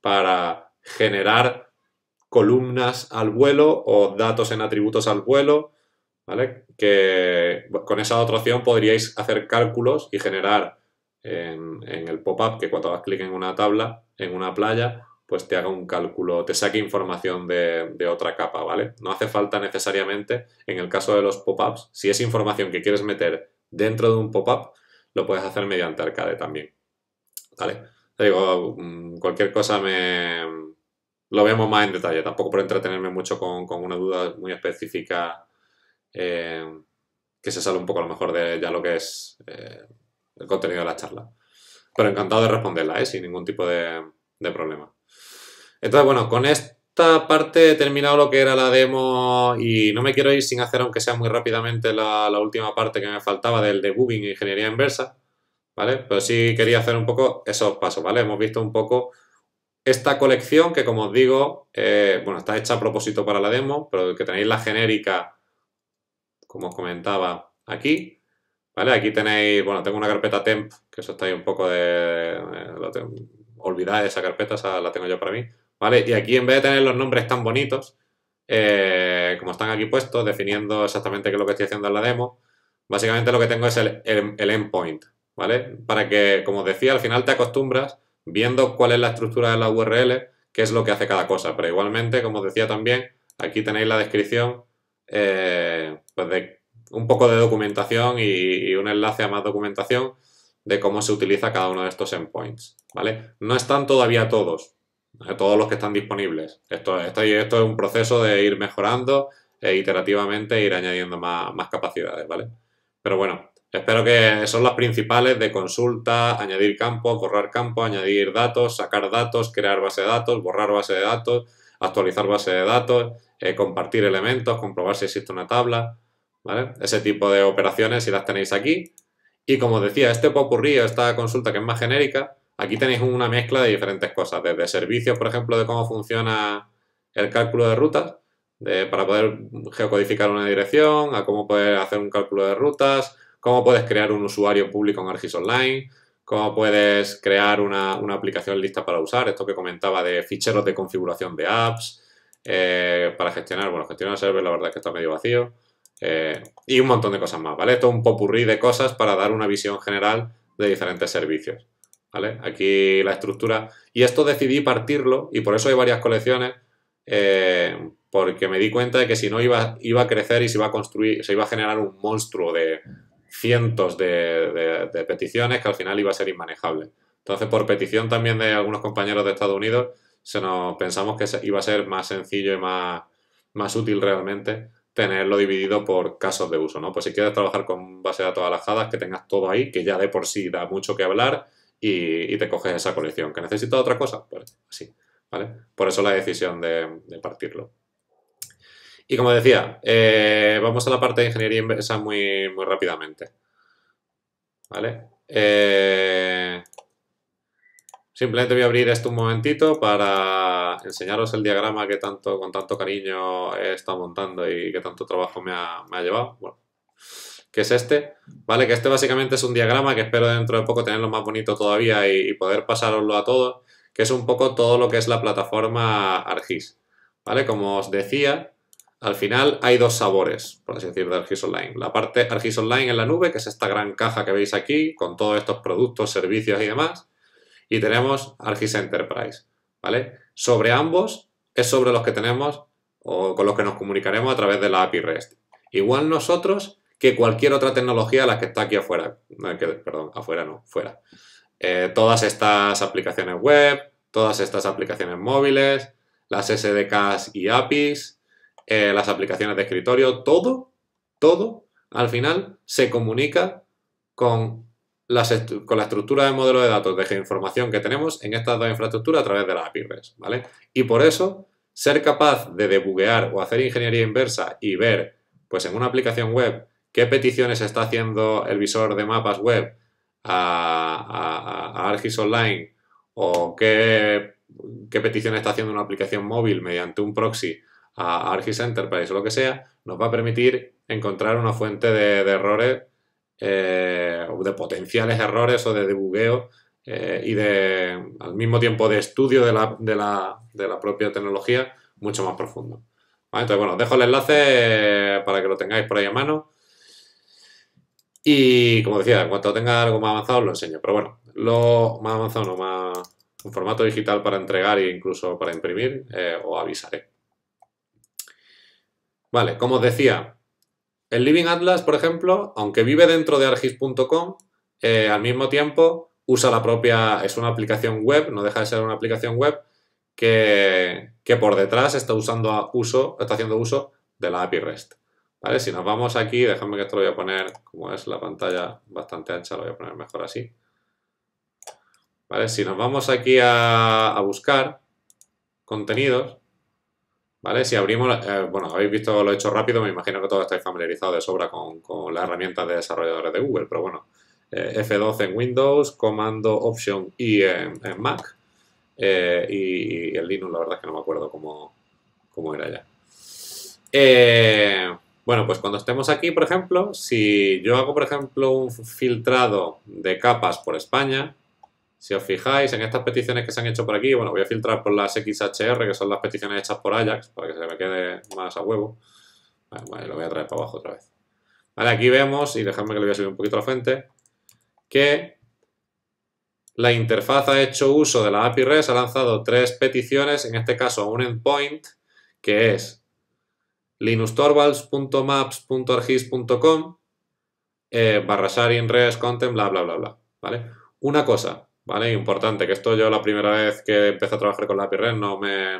A: para generar columnas al vuelo o datos en atributos al vuelo, ¿vale? Que con esa otra opción podríais hacer cálculos y generar en, en el pop-up, que cuando hagas clic en una tabla, en una playa, pues te haga un cálculo, te saque información de, otra capa, ¿vale? No hace falta necesariamente, en el caso de los pop-ups, si es información que quieres meter dentro de un pop-up, lo puedes hacer mediante Arcade también, ¿vale? Te digo, mm, cualquier cosa me... Lo vemos más en detalle, tampoco por entretenerme mucho con, una duda muy específica eh, que se sale un poco a lo mejor de ya lo que es eh, el contenido de la charla. Pero encantado de responderla, ¿eh? sin ningún tipo de problema. Entonces, bueno, con esta parte he terminado lo que era la demo y no me quiero ir sin hacer, aunque sea muy rápidamente, la, última parte que me faltaba del debugging e ingeniería inversa, ¿vale? Pero sí quería hacer un poco esos pasos, ¿vale? Hemos visto un poco esta colección que, como os digo, eh, bueno, está hecha a propósito para la demo, pero que tenéis la genérica, como os comentaba, aquí. ¿Vale? Aquí tenéis, bueno, tengo una carpeta temp, que eso está ahí un poco de... olvidad esa carpeta, esa la tengo yo para mí. ¿vale? Y aquí en vez de tener los nombres tan bonitos, eh, como están aquí puestos, definiendo exactamente qué es lo que estoy haciendo en la demo, básicamente lo que tengo es el, endpoint, ¿vale? Para que, como decía, al final te acostumbras viendo cuál es la estructura de la URL, qué es lo que hace cada cosa. Pero igualmente, como os decía también, aquí tenéis la descripción eh, pues de un poco de documentación y, y, un enlace a más documentación de cómo se utiliza cada uno de estos endpoints. ¿vale? No están todavía todos, todos los que están disponibles. Esto, esto, esto es un proceso de ir mejorando e iterativamente ir añadiendo más, capacidades, ¿vale? Pero bueno, espero que son las principales de consulta, añadir campo, borrar campo, añadir datos, sacar datos, crear base de datos, borrar base de datos, actualizar base de datos, eh, compartir elementos, comprobar si existe una tabla, ¿vale? Ese tipo de operaciones si las tenéis aquí. Y como decía, este popurrí esta consulta que es más genérica, Aquí tenéis una mezcla de diferentes cosas, desde servicios, por ejemplo, de cómo funciona el cálculo de rutas, para poder geocodificar una dirección, a cómo poder hacer un cálculo de rutas, cómo puedes crear un usuario público en ArcGIS Online, cómo puedes crear una, aplicación lista para usar, esto que comentaba de ficheros de configuración de apps, eh, para gestionar, bueno, gestionar server la verdad es que está medio vacío, eh, y un montón de cosas más, ¿vale? Esto es un popurrí de cosas para dar una visión general de diferentes servicios. ¿vale? Aquí la estructura. Y esto decidí partirlo y por eso hay varias colecciones. Eh, porque me di cuenta de que si no iba, iba a crecer y se iba a construir, se iba a generar un monstruo de cientos de, peticiones que al final iba a ser inmanejable. Entonces, por petición también de algunos compañeros de Estados Unidos, se nos pensamos que iba a ser más sencillo y más, más útil realmente tenerlo dividido por casos de uso, Pues si quieres trabajar con base de datos alajadas, que tengas todo ahí, que ya de por sí da mucho que hablar, y, te coges esa colección. ¿Que necesito otra cosa? Pues así, ¿vale? Por eso la decisión de, partirlo. Y como decía, eh, vamos a la parte de ingeniería inversa muy, muy rápidamente. ¿Vale? Eh, simplemente voy a abrir esto un momentito para enseñaros el diagrama que tanto, con tanto cariño he estado montando y que tanto trabajo me ha, llevado. Bueno, que es este, ¿vale? Que este básicamente es un diagrama que espero dentro de poco tenerlo más bonito todavía y, poder pasaroslo a todos, que es un poco todo lo que es la plataforma Argis, ¿vale? Como os decía, al final hay dos sabores, por así decirlo de Argis Online. La parte Argis Online en la nube, que es esta gran caja que veis aquí, con todos estos productos, servicios y demás, y tenemos Argis Enterprise, ¿vale? Sobre ambos es sobre los que tenemos o con los que nos comunicaremos a través de la API REST. Igual nosotros que cualquier otra tecnología la que está aquí afuera. perdón, afuera no, fuera. Eh, todas estas aplicaciones web, todas estas aplicaciones móviles, las SDKs y APIs, eh, las aplicaciones de escritorio, todo, todo, al final se comunica con, las con la estructura de modelo de datos de información que tenemos en estas dos infraestructuras a través de las API ¿vale? Y por eso, ser capaz de debuguear o hacer ingeniería inversa y ver, pues en una aplicación web, qué peticiones está haciendo el visor de mapas web a, a, ArcGIS Online o qué, peticiones está haciendo una aplicación móvil mediante un proxy a ArcGIS Enterprise o lo que sea, nos va a permitir encontrar una fuente de, errores eh, de potenciales errores o de debugueo eh, y de, al mismo tiempo de estudio de la, propia tecnología mucho más profundo. Entonces, bueno, dejo el enlace eh, para que lo tengáis por ahí a mano y como decía, en cuanto tenga algo más avanzado lo enseño. Pero bueno, lo más avanzado no más un formato digital para entregar e incluso para imprimir, eh, os avisaré. Vale, como decía, el Living Atlas, por ejemplo, aunque vive dentro de argis.com, eh, al mismo tiempo usa la propia, es una aplicación web, no deja de ser una aplicación web que, por detrás está, usando uso, está haciendo uso de la API REST. ¿Vale? Si nos vamos aquí, déjame que esto lo voy a poner, como es la pantalla bastante ancha, lo voy a poner mejor así. ¿Vale? Si nos vamos aquí a, buscar contenidos, ¿vale? Si abrimos, eh, bueno, habéis visto, lo he hecho rápido, me imagino que todos estáis familiarizados de sobra con, con las herramientas de desarrolladores de Google, pero bueno, eh, F12 en Windows, comando Option y en, Mac, eh, y, el Linux, la verdad es que no me acuerdo cómo, cómo era ya. Eh, bueno, pues cuando estemos aquí, por ejemplo, si yo hago, por ejemplo, un filtrado de capas por España, si os fijáis en estas peticiones que se han hecho por aquí, bueno, voy a filtrar por las XHR, que son las peticiones hechas por Ajax, para que se me quede más a huevo. Vale, lo voy a traer para abajo otra vez. Vale, aquí vemos, y dejadme que le voy a subir un poquito la fuente, que la interfaz ha hecho uso de la API REST, ha lanzado tres peticiones, en este caso un endpoint, que es linuxtorvalds.maps.argis.com eh, barra sharing res content, bla, bla, bla, bla. ¿Vale? Una cosa, ¿vale? Importante, que esto yo la primera vez que empecé a trabajar con la API no me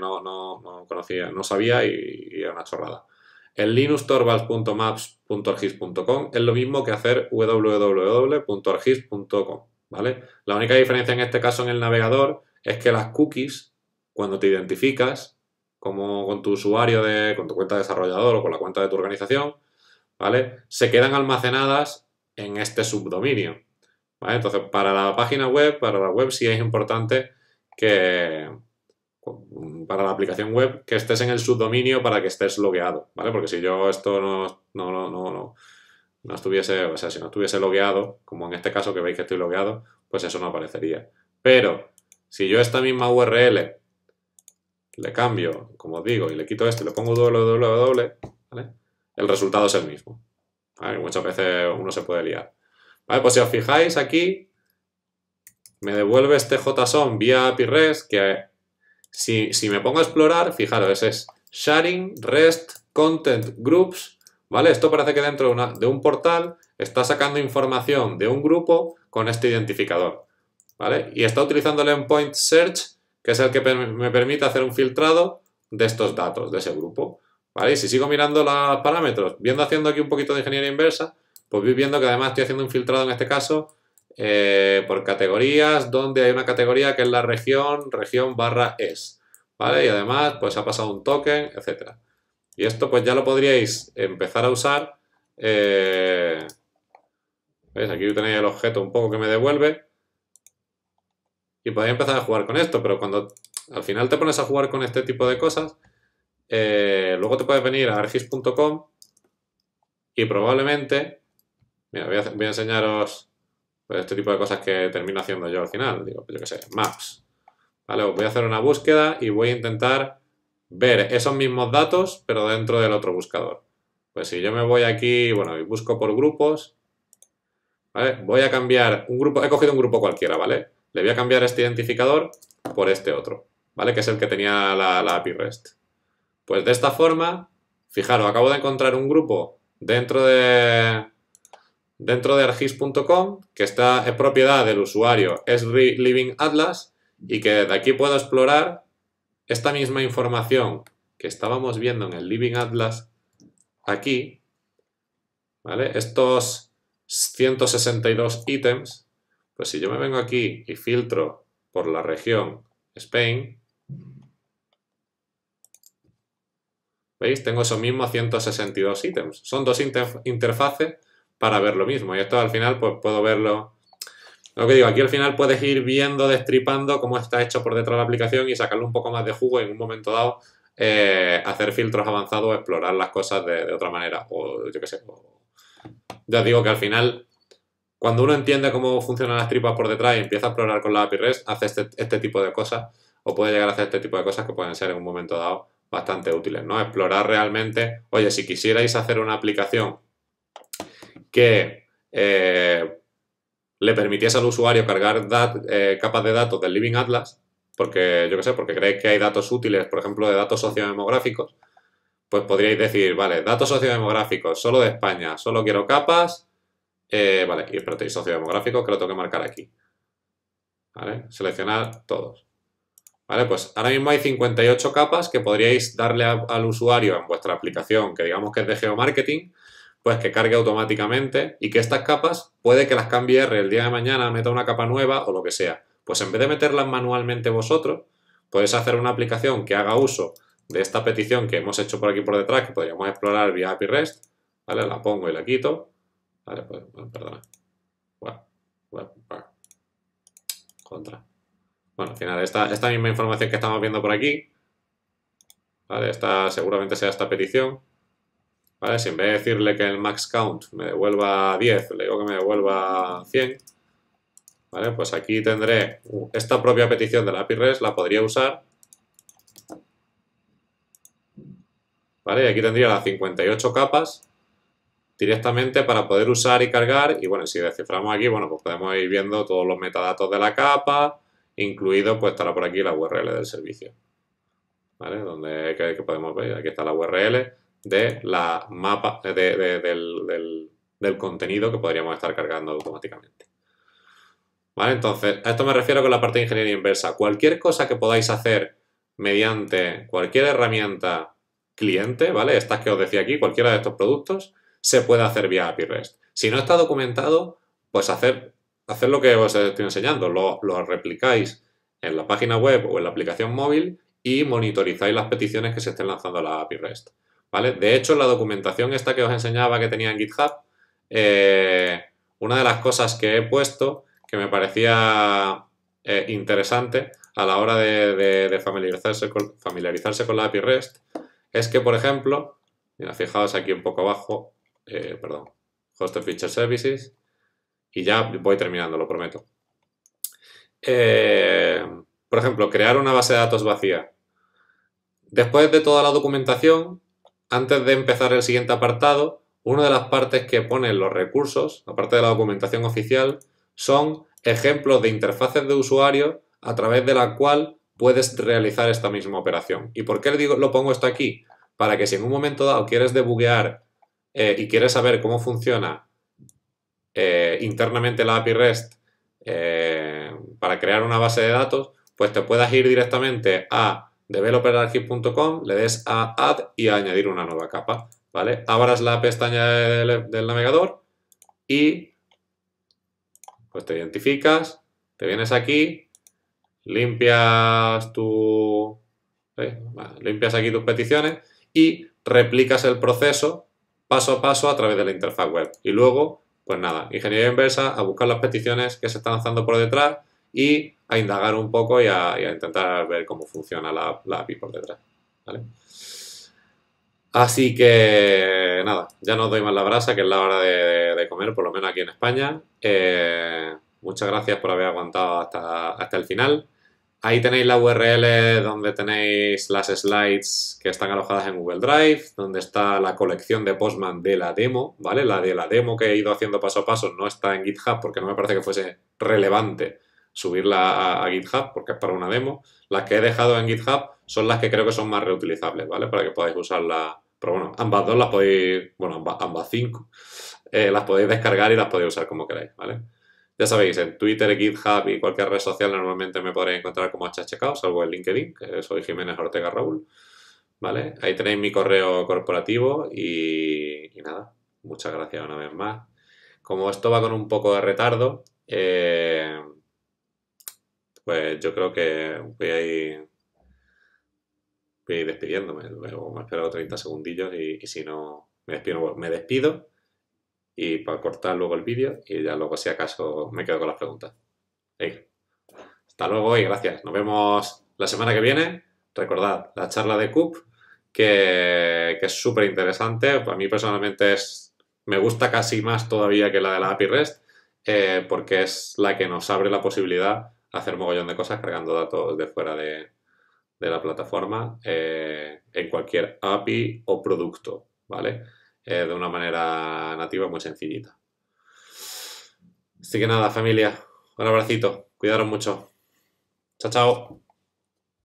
A: conocía, no sabía y, era una chorrada. El linuxtorvalds.maps.argis.com es lo mismo que hacer www.argis.com, ¿vale? La única diferencia en este caso en el navegador es que las cookies, cuando te identificas, como con tu usuario, de, con tu cuenta de desarrollador o con la cuenta de tu organización, ¿vale? Se quedan almacenadas en este subdominio. ¿vale? Entonces, para la página web, para la web sí es importante que, para la aplicación web, que estés en el subdominio para que estés logueado, ¿vale? Porque si yo esto no, no, no, no, no, no estuviese, o sea, si no estuviese logueado, como en este caso que veis que estoy logueado, pues eso no aparecería. Pero si yo esta misma URL le cambio, como digo, y le quito este, y le pongo www, ¿vale? el resultado es el mismo. Muchas veces uno se puede liar. ¿Vale? Pues si os fijáis aquí, me devuelve este JSON vía API REST, que si, me pongo a explorar, fijaros, ese es sharing, REST, content, groups, ¿vale? Esto parece que dentro de, de un portal está sacando información de un grupo con este identificador, ¿vale? Y está utilizando el endpoint search que es el que me permite hacer un filtrado de estos datos, de ese grupo. ¿vale? si sigo mirando los parámetros, viendo haciendo aquí un poquito de ingeniería inversa, pues voy viendo que además estoy haciendo un filtrado en este caso eh, por categorías, donde hay una categoría que es la región, región barra es. Y además pues ha pasado un token, etc. Y esto pues ya lo podríais empezar a usar. Eh, aquí tenéis el objeto un poco que me devuelve y podéis empezar a jugar con esto, pero cuando al final te pones a jugar con este tipo de cosas, eh, luego te puedes venir a argis.com y probablemente, mira, voy a, enseñaros pues, este tipo de cosas que termino haciendo yo al final, digo, pues, yo qué sé, maps. Vale, voy a hacer una búsqueda y voy a intentar ver esos mismos datos, pero dentro del otro buscador. Pues si yo me voy aquí, bueno, y busco por grupos, ¿vale? Voy a cambiar un grupo, he cogido un grupo cualquiera, ¿vale? Le voy a cambiar este identificador por este otro, ¿vale? Que es el que tenía la, API REST. Pues de esta forma, fijaros, acabo de encontrar un grupo dentro de, dentro de argis.com que está en propiedad del usuario es Living Atlas y que de aquí puedo explorar esta misma información que estábamos viendo en el Living Atlas aquí, ¿vale? Estos 162 ítems pues si yo me vengo aquí y filtro por la región Spain, ¿veis? Tengo esos mismos 162 ítems. Son dos interfaces para ver lo mismo. Y esto al final pues puedo verlo... Lo que digo, aquí al final puedes ir viendo, destripando cómo está hecho por detrás de la aplicación y sacarle un poco más de jugo en un momento dado eh, hacer filtros avanzados, explorar las cosas de, otra manera. O yo qué sé. Ya os digo que al final cuando uno entiende cómo funcionan las tripas por detrás y empieza a explorar con la API REST, hace este, este, tipo de cosas o puede llegar a hacer este tipo de cosas que pueden ser en un momento dado bastante útiles, ¿no? Explorar realmente, oye, si quisierais hacer una aplicación que eh, le permitiese al usuario cargar eh, capas de datos del Living Atlas, porque yo qué sé, porque creéis que hay datos útiles, por ejemplo, de datos sociodemográficos, pues podríais decir, vale, datos sociodemográficos, solo de España, solo quiero capas eh, vale, y espérate, sociodemográfico que lo tengo que marcar aquí. ¿Vale? Seleccionar todos. Vale, pues ahora mismo hay 58 capas que podríais darle al usuario en vuestra aplicación, que digamos que es de geomarketing, pues que cargue automáticamente y que estas capas puede que las cambie el día de mañana, meta una capa nueva o lo que sea. Pues en vez de meterlas manualmente vosotros, podéis hacer una aplicación que haga uso de esta petición que hemos hecho por aquí por detrás, que podríamos explorar vía API REST, ¿vale? La pongo y la quito. Vale, pues, perdona. Contra. Bueno, al final, esta, misma información que estamos viendo por aquí, ¿vale? Esta seguramente sea esta petición, ¿vale? Si en vez de decirle que el max count me devuelva 10, le digo que me devuelva 100, ¿vale? Pues aquí tendré uh, esta propia petición de la API REST, la podría usar, ¿vale? Y aquí tendría las 58 capas, directamente para poder usar y cargar. Y bueno, si desciframos aquí, bueno, pues podemos ir viendo todos los metadatos de la capa, incluido pues estará por aquí la URL del servicio. ¿Vale? Donde que, podemos ver, aquí está la URL de la mapa, del, del contenido que podríamos estar cargando automáticamente. ¿Vale? Entonces, a esto me refiero con la parte de ingeniería inversa. Cualquier cosa que podáis hacer mediante cualquier herramienta cliente, ¿vale? Estas que os decía aquí, cualquiera de estos productos, se puede hacer vía API REST. Si no está documentado, pues hacer, hacer lo que os estoy enseñando, lo, replicáis en la página web o en la aplicación móvil y monitorizáis las peticiones que se estén lanzando a la API REST. ¿vale? De hecho, la documentación esta que os enseñaba que tenía en GitHub, eh, una de las cosas que he puesto que me parecía eh, interesante a la hora de, familiarizarse, con, familiarizarse con la API REST es que, por ejemplo, mira, fijaos aquí un poco abajo, eh, perdón, Hosted Feature Services. Y ya voy terminando, lo prometo. Eh, por ejemplo, crear una base de datos vacía. Después de toda la documentación, antes de empezar el siguiente apartado, una de las partes que ponen los recursos, aparte de la documentación oficial, son ejemplos de interfaces de usuario a través de la cual puedes realizar esta misma operación. ¿Y por qué digo, lo pongo esto aquí? Para que si en un momento dado quieres debuguear eh, y quieres saber cómo funciona eh, internamente la API REST eh, para crear una base de datos, pues te puedas ir directamente a developerarchive.com, le des a Add y a añadir una nueva capa, ¿vale? Abras la pestaña del, navegador y pues te identificas, te vienes aquí, limpias tu... limpias aquí tus peticiones y replicas el proceso paso a paso a través de la interfaz web. Y luego, pues nada, ingeniería inversa a buscar las peticiones que se están lanzando por detrás y a indagar un poco y a, intentar ver cómo funciona la, API por detrás. Así que nada, ya no doy más la brasa, que es la hora de, comer, por lo menos aquí en España. Eh, muchas gracias por haber aguantado hasta, hasta el final. Ahí tenéis la URL donde tenéis las slides que están alojadas en Google Drive, donde está la colección de Postman de la demo, ¿vale? La de la demo que he ido haciendo paso a paso no está en GitHub porque no me parece que fuese relevante subirla a, GitHub porque es para una demo. Las que he dejado en GitHub son las que creo que son más reutilizables, ¿vale? Para que podáis usarla, Pero bueno, ambas dos las podéis, bueno, ambas, cinco, eh, las podéis descargar y las podéis usar como queráis, ¿vale? Ya sabéis, en Twitter, GitHub y cualquier red social normalmente me podréis encontrar como HHK, salvo en LinkedIn, que soy Jiménez Ortega Raúl. ¿Vale? Ahí tenéis mi correo corporativo y, nada, muchas gracias una vez más. Como esto va con un poco de retardo, eh, pues yo creo que voy a ir, voy despidiéndome. Luego me espero 30 segundillos y, y si no, me despido, me despido y para cortar luego el vídeo y ya luego si acaso me quedo con las preguntas. Hasta luego y gracias. Nos vemos la semana que viene. Recordad, la charla de CUP, que, es súper interesante. A mí personalmente es, me gusta casi más todavía que la de la API REST, eh, porque es la que nos abre la posibilidad de hacer mogollón de cosas cargando datos de fuera de, la plataforma eh, en cualquier API o producto, ¿vale? Eh, de una manera nativa muy sencillita. Así que nada, familia, un abracito, cuidaros mucho. Chao, chao.